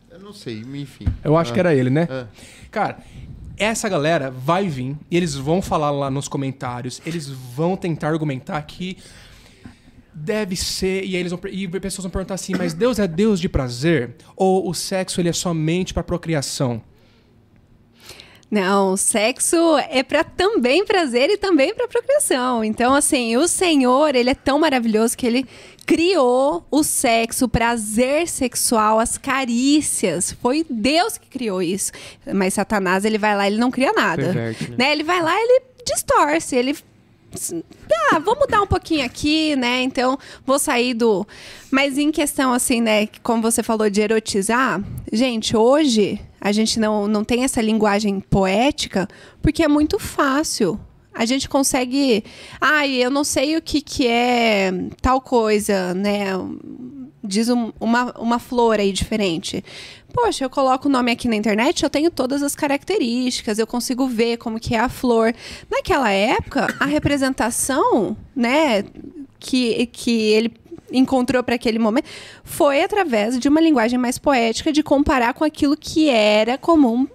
Eu não sei, enfim. Eu acho ah. que era ele, né? Ah. ah. Cara, essa galera vai vir e eles vão falar lá nos comentários, eles vão tentar argumentar que deve ser e eles vão, e pessoas vão perguntar assim, mas Deus é Deus de prazer ou o sexo ele é somente para procriação? Não, sexo é para também prazer e também para procriação. Então, assim, o Senhor, ele é tão maravilhoso que ele criou o sexo, o prazer sexual, as carícias. Foi Deus que criou isso. Mas Satanás, ele vai lá, ele não cria nada. Perverte, né? né? Ele vai lá, ele distorce, ele ah, vou mudar um pouquinho aqui, né? Então, vou sair do. Mas em questão, assim, né? Como você falou de erotizar, gente, hoje a gente não, não tem essa linguagem poética porque é muito fácil. A gente consegue. Ai, ah, eu não sei o que, que é tal coisa, né? diz um, uma, uma flor aí diferente. Poxa, eu coloco o nome aqui na internet, eu tenho todas as características, eu consigo ver como que é a flor. Naquela época, a representação, né, que, que ele encontrou para aquele momento foi através de uma linguagem mais poética de comparar com aquilo que era comum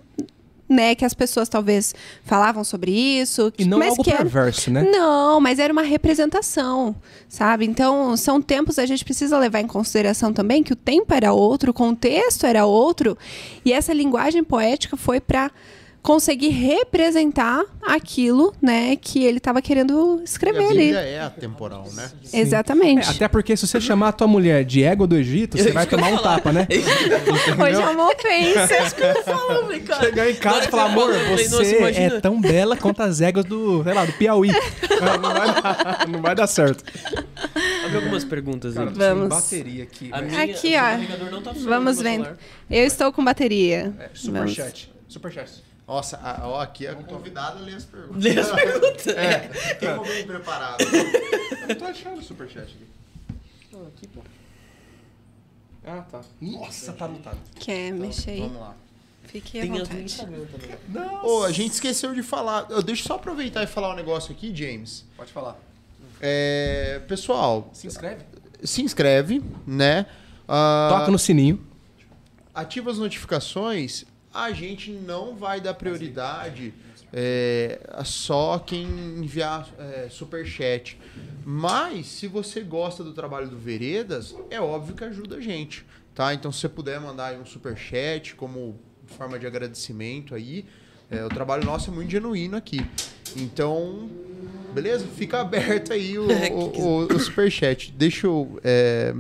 né, que as pessoas talvez falavam sobre isso. E não mas algo que era... perverso, né? Não, mas era uma representação, sabe? Então, são tempos a gente precisa levar em consideração também que o tempo era outro, o contexto era outro, e essa linguagem poética foi para conseguir representar aquilo, né, que ele estava querendo escrever ali. é atemporal, né? Sim. Exatamente. É, até porque se você chamar a tua mulher de égua do Egito, você vai tomar um tapa, né? Hoje é uma ofensa. É Chegar em casa e falar, é amor, você é tão bela quanto as éguas do, sei lá, do Piauí. não, vai dar, não vai dar certo. Abre algumas perguntas cara, Vamos. bateria aqui. Minha, aqui, ó. Tá Vamos vendo. Eu estou com bateria. É, superchat. Superchat. Nossa, ó, aqui é. Um convidado lê as perguntas. Lê as perguntas. é. Tem como bem preparado. Eu não tô achando o superchat aqui. Pô, aqui, pô. Ah, tá. Nossa, tá lutado. Quer então, mexer aí? Vamos lá. fiquei à Tem vontade. Não. Oh, a gente esqueceu de falar. Eu deixa eu só aproveitar e falar um negócio aqui, James. Pode falar. É, pessoal. Se inscreve. Se inscreve, né? Uh, Toca no sininho. Ativa as notificações a gente não vai dar é prioridade é, é só quem enviar é, superchat. Mas, se você gosta do trabalho do Veredas, é óbvio que ajuda a gente, tá? Então, se você puder mandar aí um superchat como forma de agradecimento aí, é, o trabalho nosso é muito genuíno aqui. Então, beleza? Fica aberto aí o, o, o, o superchat. Deixa eu... É...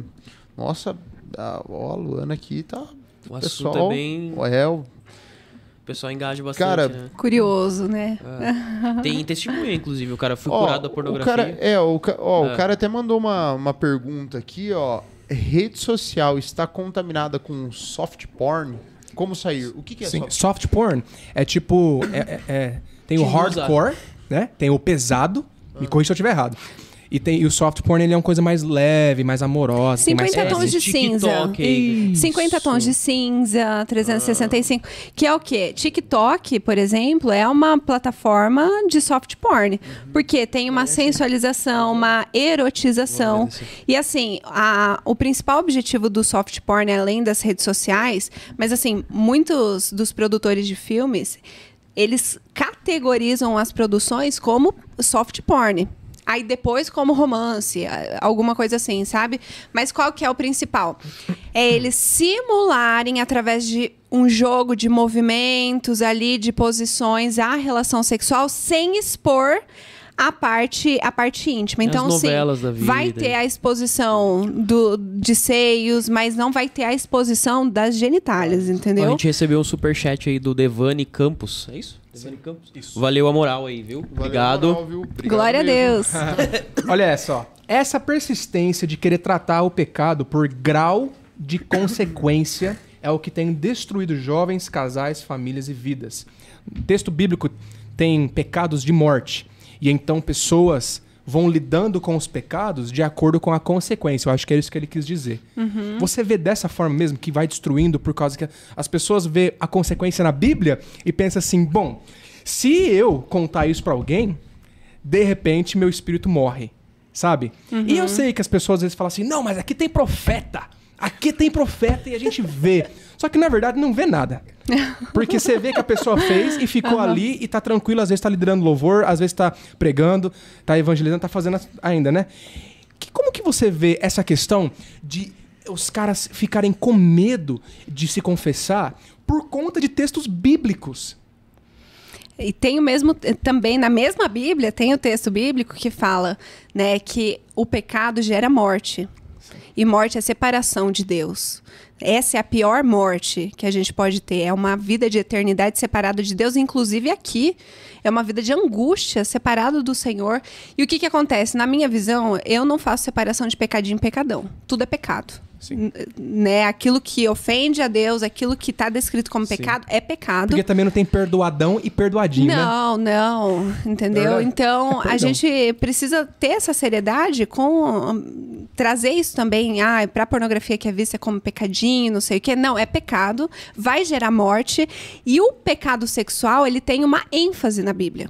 Nossa, a, ó, a Luana aqui tá o assunto é pessoal, é bem. É, o pessoal engaja bastante. Cara, né? curioso, né? É. Tem testemunha, inclusive. O cara foi ó, curado da pornografia. O cara, é, o, ó, é. o cara até mandou uma, uma pergunta aqui, ó. Rede social está contaminada com soft porn? Como sair? O que, que é Sim, soft? soft porn? É tipo. É, é, é tem que o hardcore, usar. né? Tem o pesado. Ah. Me corrija se eu estiver errado. E, tem, e o soft porn ele é uma coisa mais leve, mais amorosa. 50 mais é tons de cinza. Isso. 50 tons de cinza, 365. Ah. Que é o quê? TikTok, por exemplo, é uma plataforma de soft porn. Uhum. Porque tem uma é sensualização, uma erotização. E assim, a, o principal objetivo do soft porn, além das redes sociais, mas assim, muitos dos produtores de filmes, eles categorizam as produções como soft porn aí depois como romance, alguma coisa assim, sabe? Mas qual que é o principal? É eles simularem através de um jogo de movimentos ali, de posições, a relação sexual sem expor a parte a parte íntima. Então, sim, vai ter a exposição do, de seios, mas não vai ter a exposição das genitálias, entendeu? A gente recebeu um superchat aí do Devani Campos, é isso? Campos. Isso. Valeu a moral aí, viu? Valeu Obrigado. Moral, viu? Obrigado Glória mesmo. a Deus. Olha só. Essa persistência de querer tratar o pecado por grau de consequência é o que tem destruído jovens, casais, famílias e vidas. O texto bíblico tem pecados de morte. E então pessoas vão lidando com os pecados de acordo com a consequência. Eu acho que é isso que ele quis dizer. Uhum. Você vê dessa forma mesmo que vai destruindo por causa que as pessoas vê a consequência na Bíblia e pensa assim, bom, se eu contar isso para alguém, de repente meu espírito morre, sabe? Uhum. E eu uhum. sei que as pessoas às vezes falam assim, não, mas aqui tem profeta, aqui tem profeta e a gente vê. Só que na verdade não vê nada. Porque você vê que a pessoa fez e ficou uhum. ali e tá tranquilo, às vezes tá liderando louvor, às vezes tá pregando, tá evangelizando, tá fazendo ainda, né? Que, como que você vê essa questão de os caras ficarem com medo de se confessar por conta de textos bíblicos? E tem o mesmo também na mesma Bíblia tem o texto bíblico que fala, né, que o pecado gera morte. E morte é separação de Deus. Essa é a pior morte que a gente pode ter. É uma vida de eternidade separada de Deus, inclusive aqui. É uma vida de angústia, separado do Senhor. E o que, que acontece? Na minha visão, eu não faço separação de pecadinho e pecadão. Tudo é pecado. Sim. Né, aquilo que ofende a Deus, aquilo que está descrito como Sim. pecado, é pecado. Porque também não tem perdoadão e perdoadinho, não, né? Não, não, entendeu? É então, é a gente precisa ter essa seriedade com hum, trazer isso também, ah, para pornografia que é vista como pecadinho, não sei o quê. Não, é pecado, vai gerar morte, e o pecado sexual, ele tem uma ênfase na Bíblia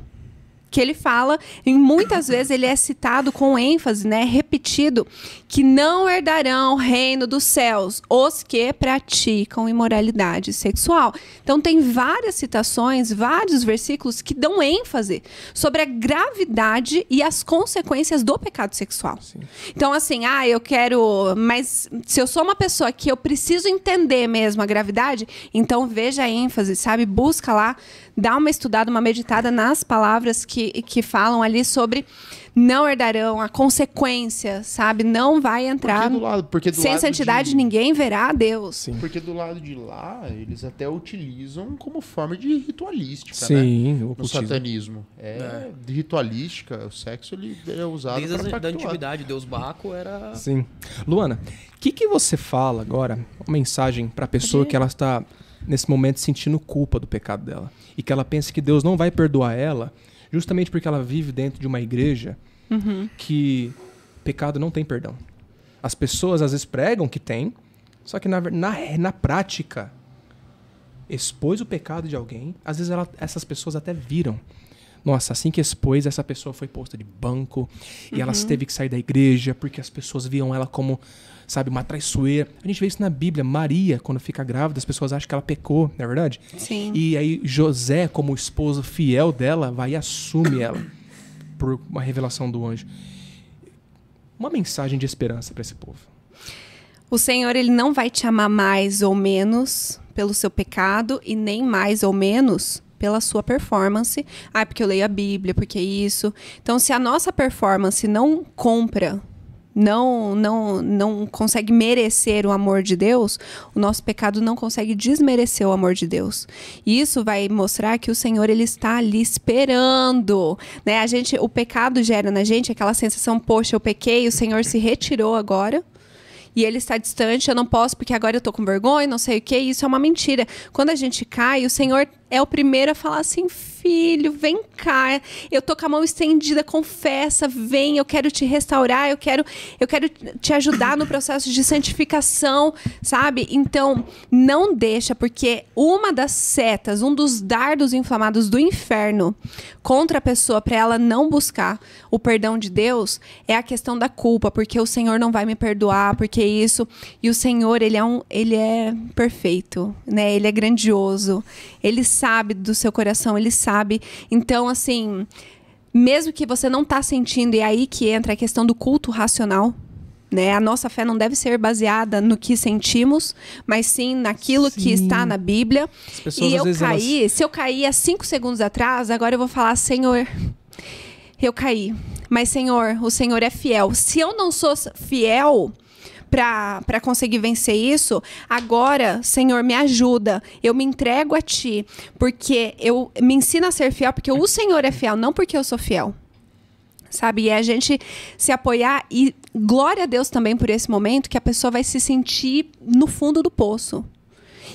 que ele fala, e muitas vezes ele é citado com ênfase, né, repetido, que não herdarão o reino dos céus os que praticam imoralidade sexual. Então tem várias citações, vários versículos que dão ênfase sobre a gravidade e as consequências do pecado sexual. Sim. Então assim, ah, eu quero, mas se eu sou uma pessoa que eu preciso entender mesmo a gravidade, então veja a ênfase, sabe? Busca lá dá uma estudada, uma meditada nas palavras que, que falam ali sobre não herdarão a consequência, sabe? Não vai entrar. Porque do lado, porque do sem lado santidade de... ninguém verá a Deus. Sim. Porque do lado de lá, eles até utilizam como forma de ritualística, né? Sim, né? O satanismo. É, é, ritualística, o sexo ele é usado Desde a, da antiguidade, Deus Baco era Sim. Luana, o que que você fala agora? Uma mensagem para pessoa que ela está nesse momento sentindo culpa do pecado dela. E que ela pensa que Deus não vai perdoar ela, justamente porque ela vive dentro de uma igreja uhum. que pecado não tem perdão. As pessoas às vezes pregam que tem, só que na, na, na prática expôs o pecado de alguém, às vezes ela, essas pessoas até viram. Nossa, assim que expôs, essa pessoa foi posta de banco uhum. e ela uhum. teve que sair da igreja porque as pessoas viam ela como sabe, uma traiçoeira. A gente vê isso na Bíblia. Maria, quando fica grávida, as pessoas acham que ela pecou, não é verdade? Sim. E aí José, como esposo fiel dela, vai e assume ela por uma revelação do anjo. Uma mensagem de esperança para esse povo. O Senhor, ele não vai te amar mais ou menos pelo seu pecado e nem mais ou menos pela sua performance. Ah, é porque eu leio a Bíblia, é porque é isso. Então, se a nossa performance não compra não, não, não consegue merecer o amor de Deus, o nosso pecado não consegue desmerecer o amor de Deus. E isso vai mostrar que o Senhor ele está ali esperando, né? A gente, o pecado gera na gente aquela sensação, poxa, eu pequei, o Senhor se retirou agora e ele está distante, eu não posso porque agora eu tô com vergonha, não sei o que, isso é uma mentira. Quando a gente cai, o Senhor é o primeiro a falar assim, filho, vem cá. Eu tô com a mão estendida, confessa, vem, eu quero te restaurar, eu quero, eu quero te ajudar no processo de santificação, sabe? Então, não deixa, porque uma das setas, um dos dardos inflamados do inferno contra a pessoa para ela não buscar o perdão de Deus é a questão da culpa, porque o Senhor não vai me perdoar, porque isso, e o Senhor, ele é um, ele é perfeito, né? Ele é grandioso. Ele sabe do seu coração, ele sabe sabe? Então, assim, mesmo que você não tá sentindo, e é aí que entra a questão do culto racional, né? A nossa fé não deve ser baseada no que sentimos, mas sim naquilo sim. que está na Bíblia. Pessoas, e eu caí, elas... se eu caí há cinco segundos atrás, agora eu vou falar, Senhor, eu caí. Mas, Senhor, o Senhor é fiel. Se eu não sou fiel, para conseguir vencer isso, agora, Senhor, me ajuda. Eu me entrego a ti, porque eu me ensina a ser fiel, porque o Senhor é fiel, não porque eu sou fiel. Sabe? E é a gente se apoiar e glória a Deus também por esse momento que a pessoa vai se sentir no fundo do poço.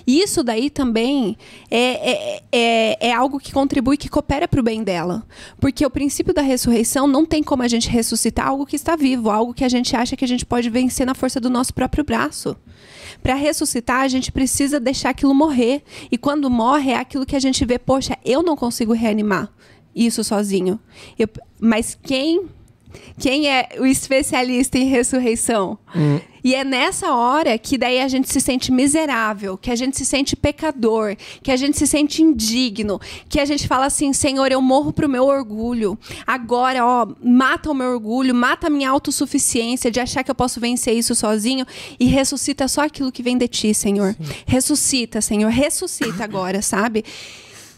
Isso daí também é, é, é, é algo que contribui, que coopera para o bem dela. Porque o princípio da ressurreição não tem como a gente ressuscitar algo que está vivo, algo que a gente acha que a gente pode vencer na força do nosso próprio braço. Para ressuscitar, a gente precisa deixar aquilo morrer. E quando morre, é aquilo que a gente vê, poxa, eu não consigo reanimar isso sozinho. Eu, mas quem quem é o especialista em ressurreição? Hum. E é nessa hora que daí a gente se sente miserável, que a gente se sente pecador, que a gente se sente indigno, que a gente fala assim: Senhor, eu morro pro meu orgulho. Agora, ó, mata o meu orgulho, mata a minha autossuficiência de achar que eu posso vencer isso sozinho e ressuscita só aquilo que vem de ti, Senhor. Sim. Ressuscita, Senhor, ressuscita agora, sabe?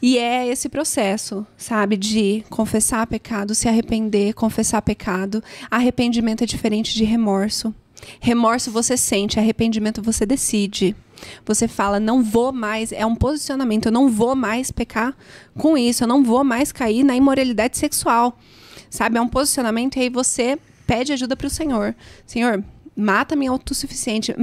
E é esse processo, sabe, de confessar pecado, se arrepender, confessar pecado. Arrependimento é diferente de remorso. Remorso você sente, arrependimento você decide. Você fala, não vou mais, é um posicionamento, eu não vou mais pecar com isso, eu não vou mais cair na imoralidade sexual. Sabe? É um posicionamento e aí você pede ajuda para o Senhor. Senhor, mata minha autossuficiente.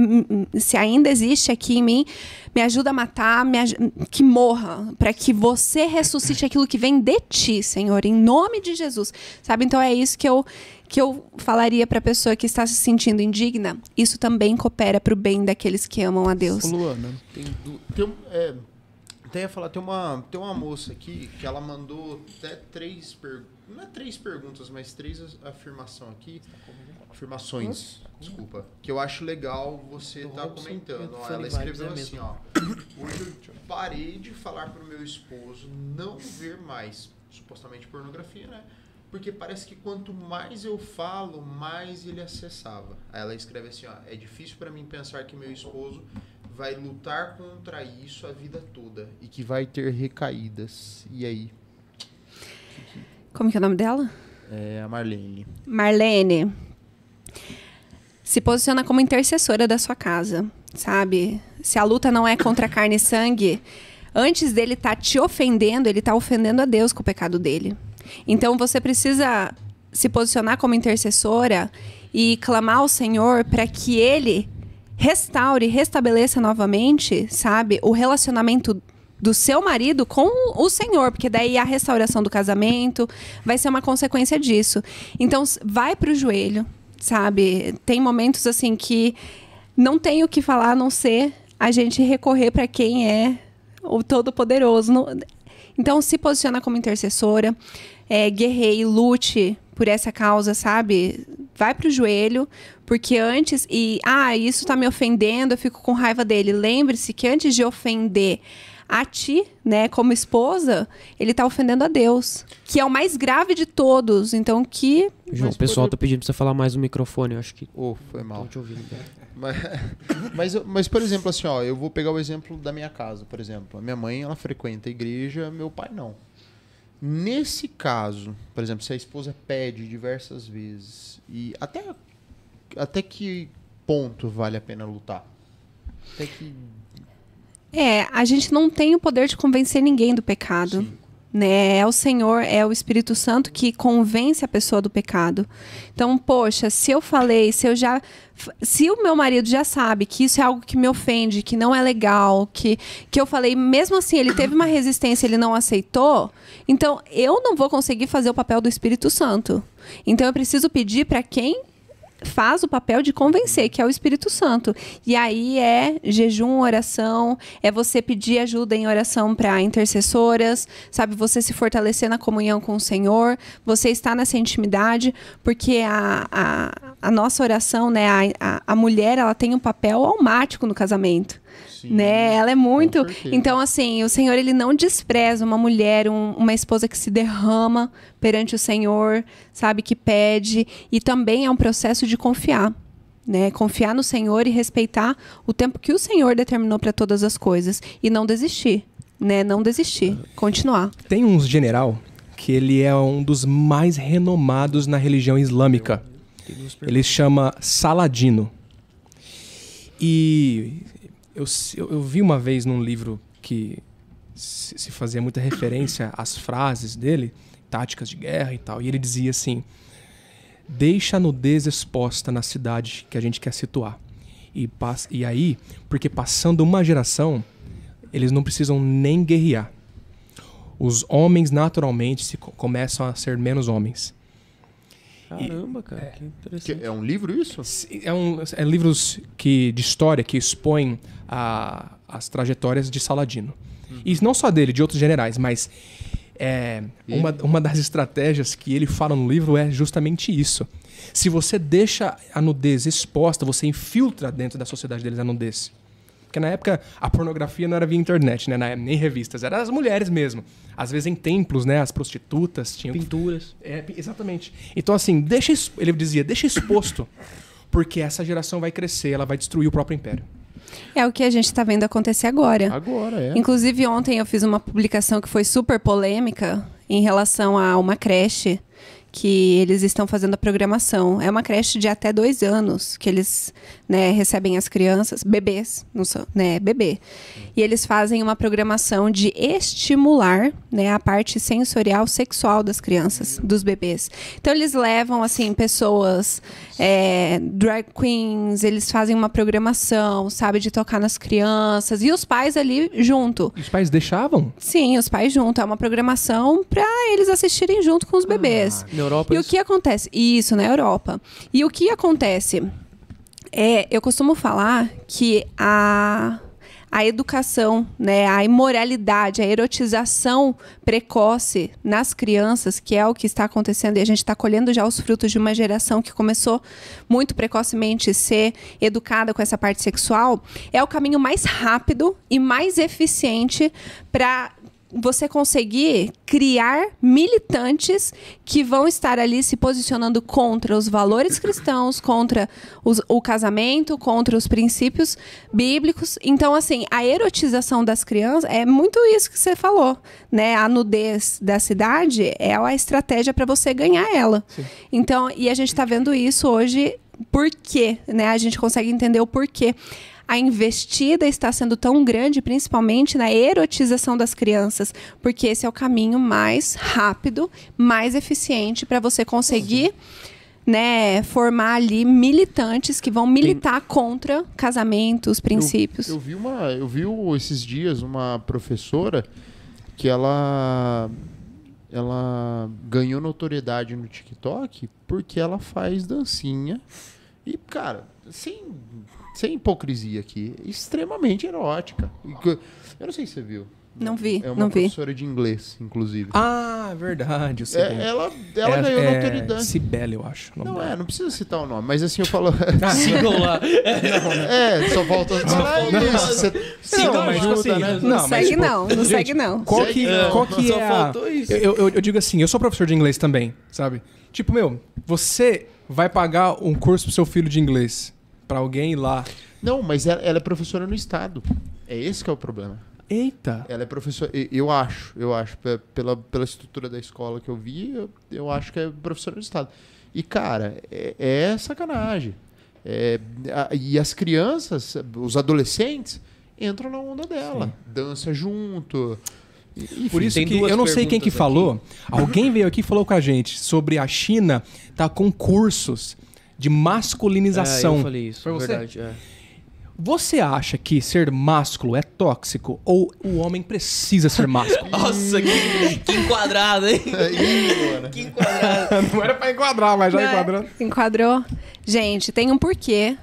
Se ainda existe aqui em mim, me ajuda a matar, aj que morra, para que você ressuscite aquilo que vem de ti, Senhor, em nome de Jesus. Sabe? Então é isso que eu que eu falaria para a pessoa que está se sentindo indigna. Isso também coopera para o bem daqueles que amam a Deus. Luana, tem, tem, é, falar, tem uma, tem uma moça aqui que ela mandou até três Não é três perguntas, mas três afirmação aqui. Tá Afirmações desculpa, que eu acho legal você estar tá comentando. Ó, ela escreveu é assim, ó. Hoje eu parei de falar pro meu esposo não ver mais, supostamente pornografia, né? Porque parece que quanto mais eu falo, mais ele acessava. Aí ela escreve assim, ó, é difícil para mim pensar que meu esposo vai lutar contra isso a vida toda e que vai ter recaídas. E aí? Como que é o nome dela? É a Marlene. Marlene se posiciona como intercessora da sua casa, sabe? Se a luta não é contra carne e sangue, antes dele estar tá te ofendendo, ele está ofendendo a Deus com o pecado dele. Então você precisa se posicionar como intercessora e clamar ao Senhor para que ele restaure, restabeleça novamente, sabe, o relacionamento do seu marido com o Senhor, porque daí é a restauração do casamento vai ser uma consequência disso. Então, vai para o joelho, sabe? Tem momentos assim que não tem o que falar a não ser a gente recorrer para quem é o Todo-Poderoso. Então, se posiciona como intercessora, é, guerreie, lute por essa causa, sabe? Vai pro joelho, porque antes. E, ah, isso tá me ofendendo, eu fico com raiva dele. Lembre-se que antes de ofender a ti, né, como esposa, ele está ofendendo a Deus, que é o mais grave de todos. Então que João, o pessoal está pedindo para você falar mais no microfone, eu acho que. Oh, foi mal. Te ouvindo, mas, mas, mas, por exemplo, assim, ó, eu vou pegar o exemplo da minha casa, por exemplo. A minha mãe, ela frequenta a igreja, meu pai não. Nesse caso, por exemplo, se a esposa pede diversas vezes e até até que ponto vale a pena lutar? Até que é, a gente não tem o poder de convencer ninguém do pecado. Sim. Né? É o Senhor, é o Espírito Santo que convence a pessoa do pecado. Então, poxa, se eu falei, se eu já, se o meu marido já sabe que isso é algo que me ofende, que não é legal, que que eu falei, mesmo assim ele teve uma resistência, ele não aceitou, então eu não vou conseguir fazer o papel do Espírito Santo. Então eu preciso pedir para quem faz o papel de convencer, que é o Espírito Santo. E aí é jejum, oração, é você pedir ajuda em oração para intercessoras, sabe? Você se fortalecer na comunhão com o Senhor, você está nessa intimidade, porque a, a, a nossa oração, né? A, a, a mulher, ela tem um papel almático no casamento. Sim, né? Ela é muito. Então, assim, o Senhor ele não despreza uma mulher, um, uma esposa que se derrama perante o Senhor, sabe, que pede. E também é um processo de confiar. Né? Confiar no Senhor e respeitar o tempo que o Senhor determinou para todas as coisas. E não desistir. Né? Não desistir. Continuar. Tem um general que ele é um dos mais renomados na religião islâmica. Ele chama Saladino. E eu, eu, eu vi uma vez num livro que se, se fazia muita referência às frases dele, táticas de guerra e tal, e ele dizia assim: deixa a nudez exposta na cidade que a gente quer situar. E, pass e aí, porque passando uma geração, eles não precisam nem guerrear. Os homens naturalmente se começam a ser menos homens. Caramba, cara, é, que interessante. Que é um livro isso? É um é livros que de história que expõem a, as trajetórias de Saladino. Hum. E não só dele, de outros generais, mas é, uma, uma das estratégias que ele fala no livro é justamente isso. Se você deixa a nudez exposta, você infiltra dentro da sociedade deles a nudez. Porque na época a pornografia não era via internet, né? nem revistas, era as mulheres mesmo. Às vezes em templos, né? As prostitutas tinham. Pinturas. É, exatamente. Então, assim, deixa ele dizia, deixa exposto. Porque essa geração vai crescer, ela vai destruir o próprio império. É o que a gente está vendo acontecer agora. Agora, é. Inclusive, ontem eu fiz uma publicação que foi super polêmica em relação a uma creche que eles estão fazendo a programação. É uma creche de até dois anos que eles né, recebem as crianças, bebês, não são, né, bebê. E eles fazem uma programação de estimular né, a parte sensorial sexual das crianças, dos bebês. Então eles levam assim pessoas, é, drag queens, eles fazem uma programação, sabe, de tocar nas crianças e os pais ali junto. os pais deixavam? Sim, os pais junto. É uma programação para eles assistirem junto com os ah, bebês. Ah, não, Europa. E isso? o que acontece? Isso, na Europa. E o que acontece? É, eu costumo falar que a a educação, né, a imoralidade, a erotização precoce nas crianças, que é o que está acontecendo, e a gente está colhendo já os frutos de uma geração que começou muito precocemente ser educada com essa parte sexual, é o caminho mais rápido e mais eficiente para você conseguir criar militantes que vão estar ali se posicionando contra os valores cristãos, contra os, o casamento, contra os princípios bíblicos. Então, assim, a erotização das crianças é muito isso que você falou, né? A nudez da cidade é a estratégia para você ganhar ela. Sim. Então, e a gente está vendo isso hoje. Por quê? Né? A gente consegue entender o porquê a investida está sendo tão grande, principalmente na erotização das crianças, porque esse é o caminho mais rápido, mais eficiente para você conseguir né, formar ali militantes que vão militar Tem... contra casamentos, princípios. Eu, eu, vi uma, eu vi esses dias uma professora que ela ela ganhou notoriedade no TikTok porque ela faz dancinha e cara, sem sem hipocrisia aqui, extremamente erótica. Eu não sei se você viu. Não vi, é uma professora vi. de inglês, inclusive. Ah, verdade. É, é, ela ela é, ganhou é, notoriedade. Cibele, eu acho. Não, é, não precisa citar o nome, mas assim eu falo. Ah, sigam lá. É, né? é só falta. sigam, tipo assim, assim, não, assim, né? não, segue tipo, não, não segue não. Qual que, qual que é. A... Eu, eu, eu digo assim, eu sou professor de inglês também, sabe? Tipo, meu, você vai pagar um curso pro seu filho de inglês para alguém lá. Não, mas ela, ela, é professora no estado. É esse que é o problema. Eita. Ela é professora, eu acho, eu acho pela, pela estrutura da escola que eu vi, eu, eu acho que é professora no estado. E cara, é, é sacanagem. É, a, e as crianças, os adolescentes entram na onda dela, Sim. dança junto. Enfim, Por isso que eu não sei quem que aqui. falou. Alguém veio aqui e falou com a gente sobre a China tá com cursos de masculinização. É, eu falei isso, Foi você? verdade. É. Você acha que ser másculo é tóxico ou o homem precisa ser másculo? Nossa, que, que enquadrado, hein? É, que enquadrado. Não era pra enquadrar, mas já é? enquadrou. Enquadrou. Gente, tem um porquê.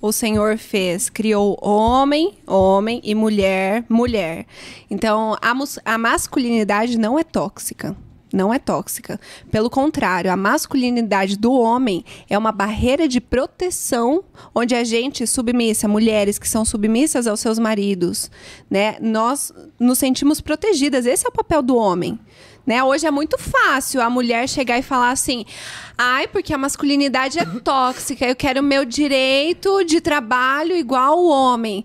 O Senhor fez, criou homem, homem e mulher, mulher. Então, a, a masculinidade não é tóxica não é tóxica. Pelo contrário, a masculinidade do homem é uma barreira de proteção onde a gente é submissa, mulheres que são submissas aos seus maridos, né? Nós nos sentimos protegidas. Esse é o papel do homem. Né? Hoje é muito fácil a mulher chegar e falar assim: ai, porque a masculinidade é tóxica, eu quero o meu direito de trabalho igual o homem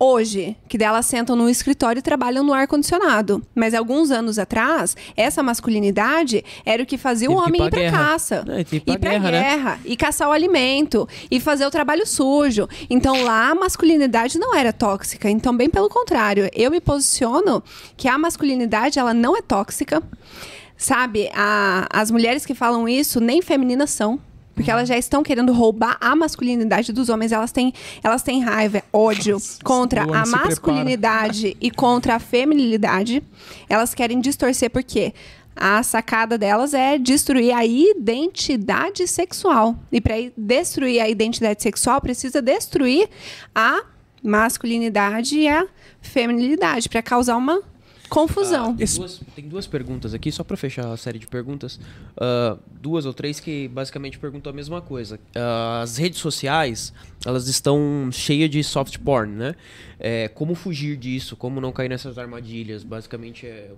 hoje, que delas sentam no escritório e trabalham no ar-condicionado. Mas alguns anos atrás, essa masculinidade era o que fazia o homem ir pra guerra. caça. É, ir pra, ir pra guerra, né? guerra né? e caçar o alimento, e fazer o trabalho sujo. Então lá a masculinidade não era tóxica. Então, bem pelo contrário, eu me posiciono que a masculinidade ela não é tóxica. Sabe, a, as mulheres que falam isso nem femininas são. Porque elas já estão querendo roubar a masculinidade dos homens. Elas têm, elas têm raiva, é ódio contra a masculinidade e contra a feminilidade. Elas querem distorcer porque a sacada delas é destruir a identidade sexual. E para destruir a identidade sexual, precisa destruir a masculinidade e a feminilidade para causar uma confusão. Ah, duas, tem duas perguntas aqui, só para fechar a série de perguntas. Uh, duas ou três que basicamente perguntam a mesma coisa. Uh, as redes sociais, elas estão cheias de soft porn, né? É, como fugir disso? Como não cair nessas armadilhas? Basicamente, é,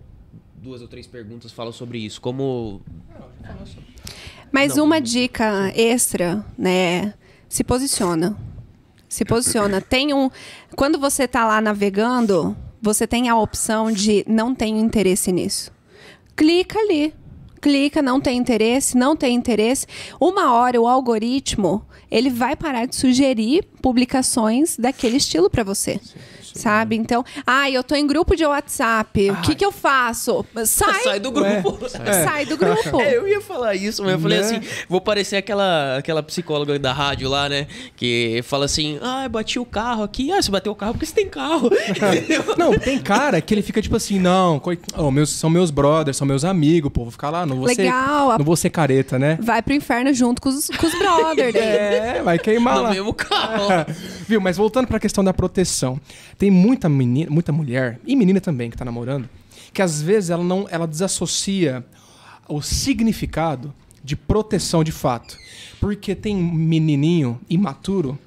duas ou três perguntas falam sobre isso. Como... Mas não, uma não... dica extra, né? Se posiciona. Se posiciona. Tem um... Quando você tá lá navegando você tem a opção de não tenho interesse nisso. Clica ali. Clica, não tem interesse, não tem interesse. Uma hora o algoritmo, ele vai parar de sugerir publicações daquele estilo para você. Sim. Sabe? Então, ah, eu tô em grupo de WhatsApp. O que, que eu faço? Sai, Sai do grupo. sai. do grupo. É, eu ia falar isso, mas eu falei né? assim: vou parecer aquela, aquela psicóloga da rádio lá, né? Que fala assim: ah, bati o carro aqui. Ah, você bateu o carro porque você tem carro. não, tem cara que ele fica tipo assim: não, oh, meus, são meus brothers, são meus amigos, pô, vou ficar lá, não vou, Legal, ser, não vou ser careta, né? Vai pro inferno junto com os, com os brothers. Né? é, vai queimar no lá. No mesmo carro. Viu, mas voltando pra questão da proteção. Tem muita menina, muita mulher, e menina também que está namorando, que às vezes ela não ela desassocia o significado de proteção de fato. Porque tem menininho imaturo,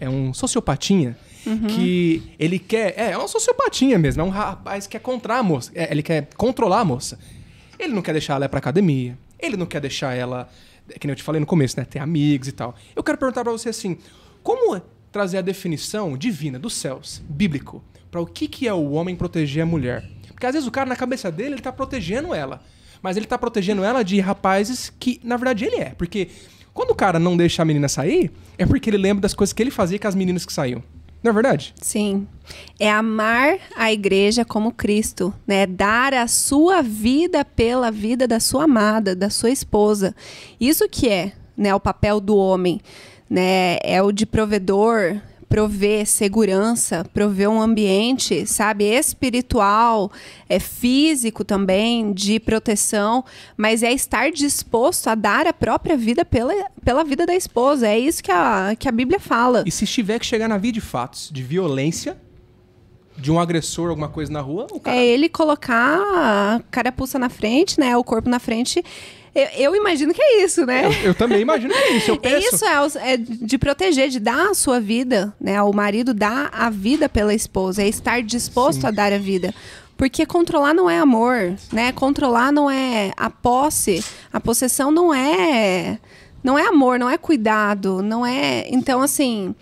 é um sociopatinha, uhum. que ele quer. É, é uma sociopatinha mesmo, é um rapaz que quer controlar a moça. É, ele quer controlar a moça. Ele não quer deixar ela ir pra academia, ele não quer deixar ela. É, que nem eu te falei no começo, né? Ter amigos e tal. Eu quero perguntar para você assim: como é trazer a definição divina dos céus, bíblico, para o que, que é o homem proteger a mulher. Porque às vezes o cara, na cabeça dele, ele está protegendo ela. Mas ele está protegendo ela de rapazes que, na verdade, ele é. Porque quando o cara não deixa a menina sair, é porque ele lembra das coisas que ele fazia com as meninas que saíram Não é verdade? Sim. É amar a igreja como Cristo, né? Dar a sua vida pela vida da sua amada, da sua esposa. Isso que é, né, o papel do homem né? É o de provedor prover segurança, prover um ambiente, sabe, espiritual, é físico também, de proteção, mas é estar disposto a dar a própria vida pela, pela vida da esposa. É isso que a, que a Bíblia fala. E se tiver que chegar na vida de fatos, de violência, de um agressor, alguma coisa na rua, o cara... É ele colocar a carapuça na frente, né, o corpo na frente eu, eu, imagino que é isso, né? Eu, eu também imagino que é isso. Eu penso. Isso é, é, de proteger, de dar a sua vida, né? O marido dá a vida pela esposa, é estar disposto Sim. a dar a vida. Porque controlar não é amor, né? Controlar não é a posse, a possessão não é não é amor, não é cuidado, não é. Então, assim,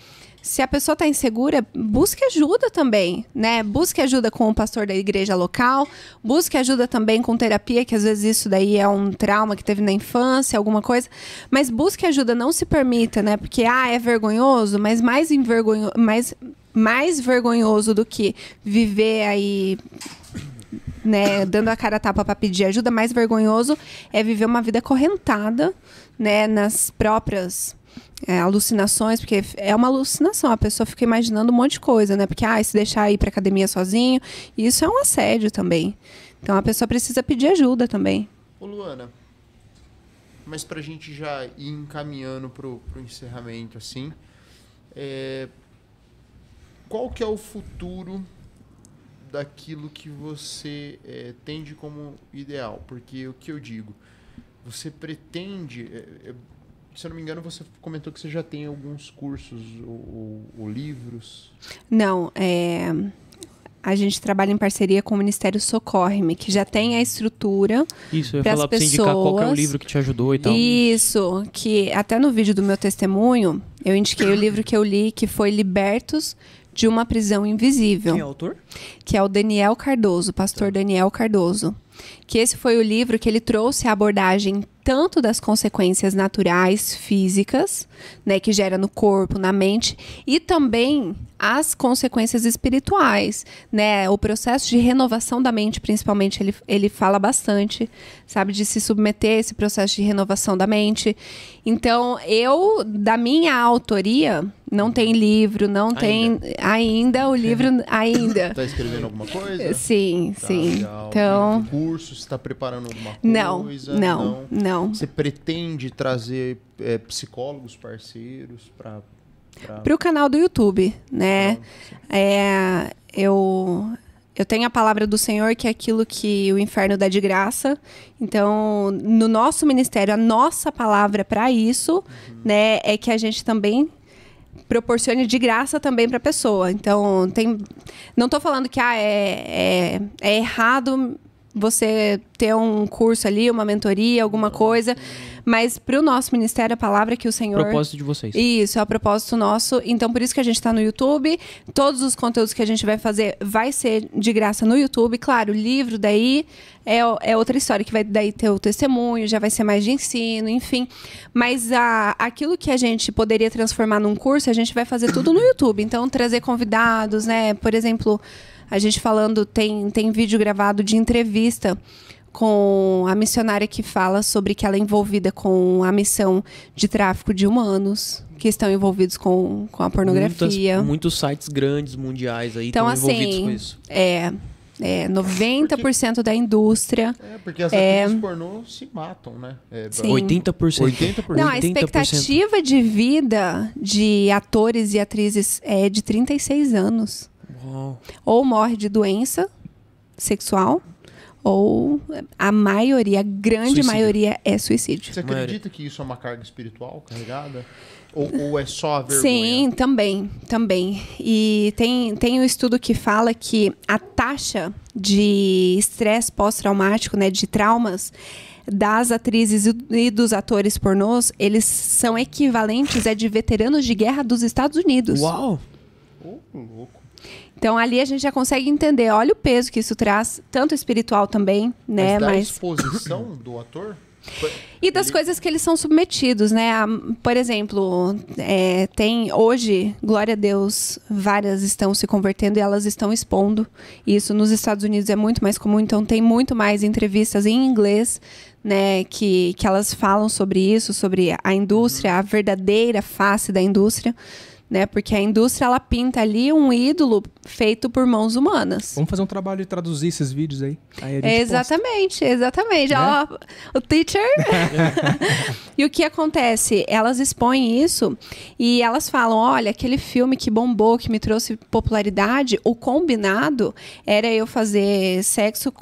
se a pessoa está insegura, busque ajuda também, né? Busque ajuda com o pastor da igreja local, busque ajuda também com terapia, que às vezes isso daí é um trauma que teve na infância, alguma coisa. Mas busque ajuda, não se permita, né? Porque, ah, é vergonhoso, mas mais, envergonho... mais, mais vergonhoso do que viver aí né, dando a cara a tapa para pedir ajuda, mais vergonhoso é viver uma vida correntada, né, nas próprias é, alucinações, porque é uma alucinação, a pessoa fica imaginando um monte de coisa, né? Porque, ah, se deixar ir para academia sozinho, isso é um assédio também. Então a pessoa precisa pedir ajuda também. Ô Luana, mas para a gente já ir encaminhando para o encerramento, assim, é, qual que é o futuro daquilo que você é, tende como ideal? Porque o que eu digo, você pretende, é, é, se eu não me engano, você comentou que você já tem alguns cursos ou, ou livros. Não, é a gente trabalha em parceria com o Ministério Socorre-me, que já tem a estrutura. Isso, eu ia falar para você indicar qual é o livro que te ajudou e tal. Isso, que até no vídeo do meu testemunho, eu indiquei o livro que eu li, que foi Libertos de uma Prisão Invisível. Quem é o autor? Que é o Daniel Cardoso, pastor tá. Daniel Cardoso. Que esse foi o livro que ele trouxe a abordagem tanto das consequências naturais, físicas, né, que gera no corpo, na mente, e também as consequências espirituais, né? O processo de renovação da mente, principalmente, ele, ele fala bastante, sabe, de se submeter a esse processo de renovação da mente. Então, eu, da minha autoria, não tem livro, não ainda. tem ainda o livro ainda. Está escrevendo alguma coisa? Sim, tá, sim. Legal. Então, curso, está preparando alguma coisa? Não, não, não. não. Não. Você pretende trazer é, psicólogos parceiros para para o canal do YouTube, né? É, eu eu tenho a palavra do Senhor que é aquilo que o inferno dá de graça. Então, no nosso ministério, a nossa palavra para isso, uhum. né, é que a gente também proporcione de graça também para a pessoa. Então, tem, não estou falando que ah, é, é, é errado você ter um curso ali, uma mentoria, alguma coisa. Mas para o nosso ministério, a palavra que o Senhor. Propósito de vocês. Isso, é o propósito nosso. Então, por isso que a gente está no YouTube. Todos os conteúdos que a gente vai fazer vai ser de graça no YouTube. Claro, o livro daí é, é outra história, que vai daí ter o testemunho, já vai ser mais de ensino, enfim. Mas a, aquilo que a gente poderia transformar num curso, a gente vai fazer tudo no YouTube. Então, trazer convidados, né? Por exemplo a gente falando, tem, tem vídeo gravado de entrevista com a missionária que fala sobre que ela é envolvida com a missão de tráfico de humanos que estão envolvidos com, com a pornografia. Muitas, muitos sites grandes mundiais aí então, estão assim, envolvidos com isso. É. É, 90% porque, da indústria. É, porque as é, pornô se matam, né? É, 80%. 80%. Não, a expectativa 80%. de vida de atores e atrizes é de 36 anos. Ou morre de doença sexual, ou a maioria, a grande suicídio. maioria é suicídio. Você acredita que isso é uma carga espiritual carregada? Ou, ou, é só a vergonha? Sim, também, também. E tem, tem um estudo que fala que a taxa de estresse pós-traumático, né, de traumas, das atrizes e dos atores pornôs, eles são equivalentes é de veteranos de guerra dos Estados Unidos. Uau! Oh, louco. Então ali a gente já consegue entender, olha o peso que isso traz, tanto espiritual também, né? Mas da Mas... exposição do ator? E das ele... coisas que eles são submetidos, né? Por exemplo, é, tem hoje, glória a Deus, várias estão se convertendo e elas estão expondo. Isso nos Estados Unidos é muito mais comum, então tem muito mais entrevistas em inglês, né? Que, que elas falam sobre isso, sobre a indústria, a verdadeira face da indústria né? Porque a indústria ela pinta ali um ídolo feito por mãos humanas. Vamos fazer um trabalho de traduzir esses vídeos aí. aí exatamente, posta. exatamente. Né? Ó, o teacher. e o que acontece? Elas expõem isso e elas falam: olha, aquele filme que bombou, que me trouxe popularidade, o combinado era eu fazer sexo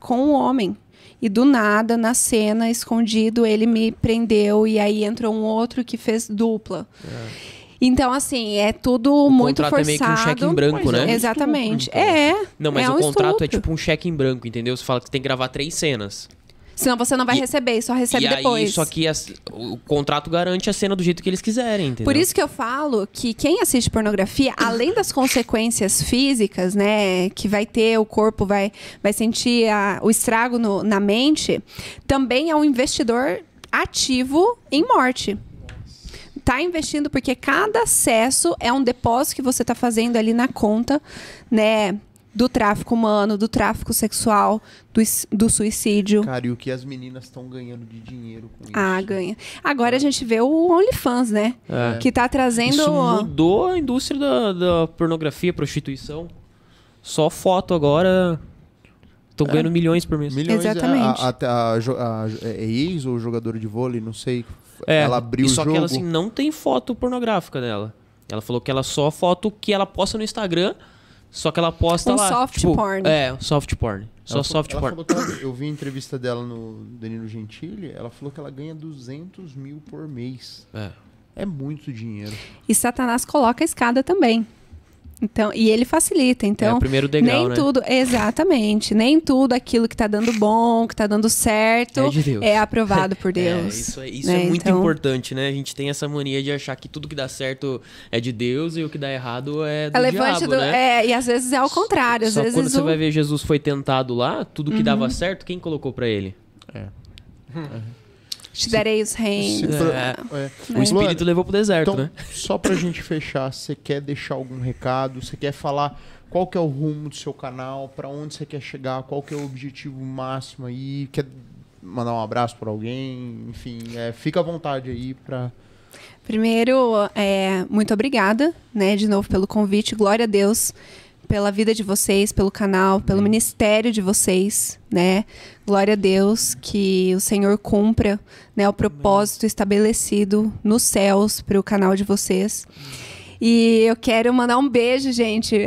com um homem. E do nada, na cena, escondido, ele me prendeu e aí entrou um outro que fez dupla. É. Então, assim, é tudo o muito forçado. O contrato é meio que um cheque em branco, é. né? É Exatamente. Então. É. Não, mas é o contrato é estupro. é tipo um cheque em branco, entendeu? Você fala que tem que gravar três cenas. Senão você não vai e, receber, só recebe e depois. Aí, só que o contrato garante a cena do jeito que eles quiserem, entendeu? Por isso que eu falo que quem assiste pornografia, além das consequências físicas, né, que vai ter, o corpo vai, vai sentir a, o estrago no, na mente, também é um investidor ativo em morte está investindo porque cada acesso é um depósito que você está fazendo ali na conta, né? Do tráfico humano, do tráfico sexual, do, do suicídio. Cara, e o que as meninas estão ganhando de dinheiro com isso? Ah, ganha. Agora a gente vê o OnlyFans, né? É. Que está trazendo. Isso mudou a indústria da, da pornografia, prostituição. Só foto agora Estão é. ganhando é. milhões por mês. Milhões, é. Exatamente. A, a, a, a, é ex ou jogador de vôlei, não sei, é, ela abriu o jogo. Só que ela assim, não tem foto pornográfica dela. Ela falou que ela só foto que ela posta no Instagram, só que ela posta um lá. soft tipo, porn. É, soft porn. Só ela soft porn. Ela eu vi a entrevista dela no Danilo Gentili, ela falou que ela ganha 200 mil por mês. É. É muito dinheiro. E Satanás coloca a escada também. Então, e ele facilita, é então. É o primeiro degrau, nem né? tudo, exatamente, nem tudo aquilo que está dando bom, que está dando certo, é, de Deus. é aprovado por é, Deus. é, isso é, isso né? é muito então... importante, né? A gente tem essa mania de achar que tudo que dá certo é de Deus e o que dá errado é do Elefante é diabo, do... né? É, e às vezes é ao contrário, às Só vezes quando você vai ver Jesus foi tentado lá, tudo que uhum. dava certo, quem colocou para ele? É. Uhum te darei os reinos. É. é. É. O espírito Luana, levou pro deserto, então, né? Só pra gente fechar, você quer deixar algum recado? Você quer falar qual que é o rumo do seu canal? Para onde você quer chegar? Qual que é o objetivo máximo aí? Quer mandar um abraço para alguém? Enfim, é, fica à vontade aí para Primeiro, é, muito obrigada, né, de novo pelo convite. Glória a Deus pela vida de vocês, pelo canal, pelo ministério de vocês, né? Glória a Deus que o Senhor cumpra, né, o propósito estabelecido nos céus para o canal de vocês. E eu quero mandar um beijo, gente.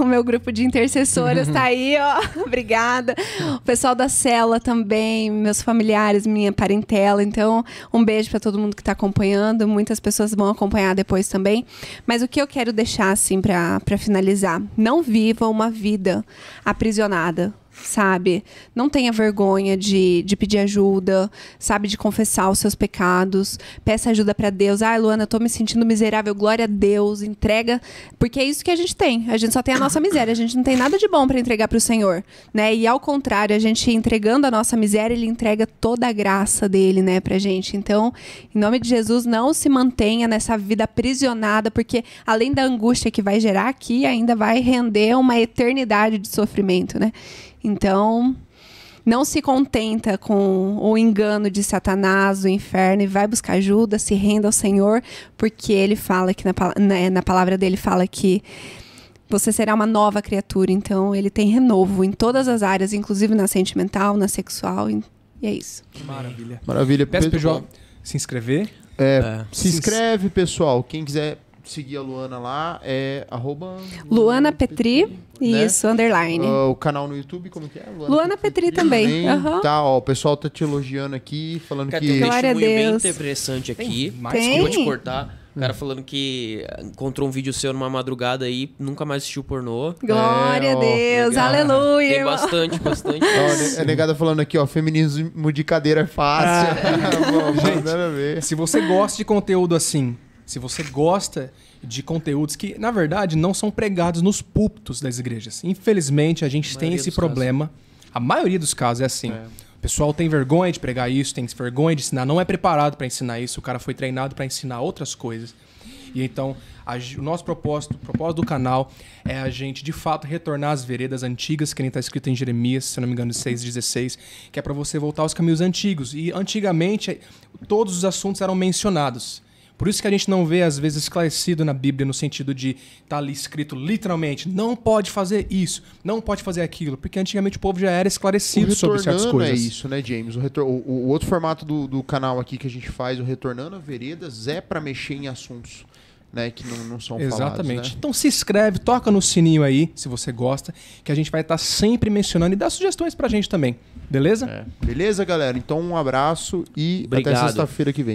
O meu grupo de intercessoras tá aí, ó. Obrigada. O pessoal da cela também, meus familiares, minha parentela. Então, um beijo para todo mundo que tá acompanhando. Muitas pessoas vão acompanhar depois também. Mas o que eu quero deixar assim para finalizar, não viva uma vida aprisionada sabe? Não tenha vergonha de, de pedir ajuda, sabe? De confessar os seus pecados. Peça ajuda para Deus. Ah, Luana, eu tô me sentindo miserável. Glória a Deus. Entrega. Porque é isso que a gente tem. A gente só tem a nossa miséria. A gente não tem nada de bom para entregar para o Senhor, né? E ao contrário, a gente entregando a nossa miséria, Ele entrega toda a graça dEle, né? Pra gente. Então, em nome de Jesus, não se mantenha nessa vida aprisionada, porque além da angústia que vai gerar aqui, ainda vai render uma eternidade de sofrimento, né? Então, não se contenta com o engano de Satanás, do inferno, e vai buscar ajuda, se renda ao Senhor, porque ele fala que na, na, né, na, palavra dele fala que você será uma nova criatura, então ele tem renovo em todas as áreas, inclusive na sentimental, na sexual, e é isso. Maravilha. Maravilha. Peço para se inscrever. É, é. Se inscreve, pessoal. Quem quiser seguir a Luana lá é arroba Luana Petri, Petri né? isso, underline. Uh, o canal no YouTube, como que é? Luana, Luana Petri, Petri, também. Uhum. Tá, ó, o pessoal tá te elogiando aqui, falando Cara, que... Tem um Glória testemunho bem interessante aqui. Tem? Mas vou te cortar. O cara hum. falando que encontrou um vídeo seu numa madrugada aí, nunca mais assistiu pornô. Glória é, a Deus, aleluia. Tem bastante, bastante. Ó, a negada falando aqui, ó, feminismo de cadeira é fácil. Ah. Bom, Gente, se você gosta de conteúdo assim, se você gosta de conteúdos que, na verdade, não são pregados nos púlpitos das igrejas. Infelizmente, a gente a tem esse problema. Casos. A maioria dos casos é assim. É. O pessoal tem vergonha de pregar isso, tem vergonha de ensinar, não é preparado para ensinar isso, o cara foi treinado para ensinar outras coisas. E então, a, o nosso propósito, o propósito do canal é a gente, de fato, retornar às veredas antigas, que nem está escrito em Jeremias, se não me engano, 6,16, que é para você voltar aos caminhos antigos. E antigamente, todos os assuntos eram mencionados. Por isso que a gente não vê, às vezes, esclarecido na Bíblia, no sentido de estar tá ali escrito literalmente, não pode fazer isso, não pode fazer aquilo, porque antigamente o povo já era esclarecido sobre certas é coisas. é isso, né, James? O, retor... o, o outro formato do, do, canal aqui que a gente faz, o Retornando a Veredas, é para mexer em assuntos. Né, que não, não são Exatamente. Falados, né? Então se inscreve, toca no sininho aí, se você gosta, que a gente vai estar tá sempre mencionando e dá sugestões pra gente também. Beleza? É. Beleza, galera? Então um abraço e Obrigado. até sexta-feira que vem.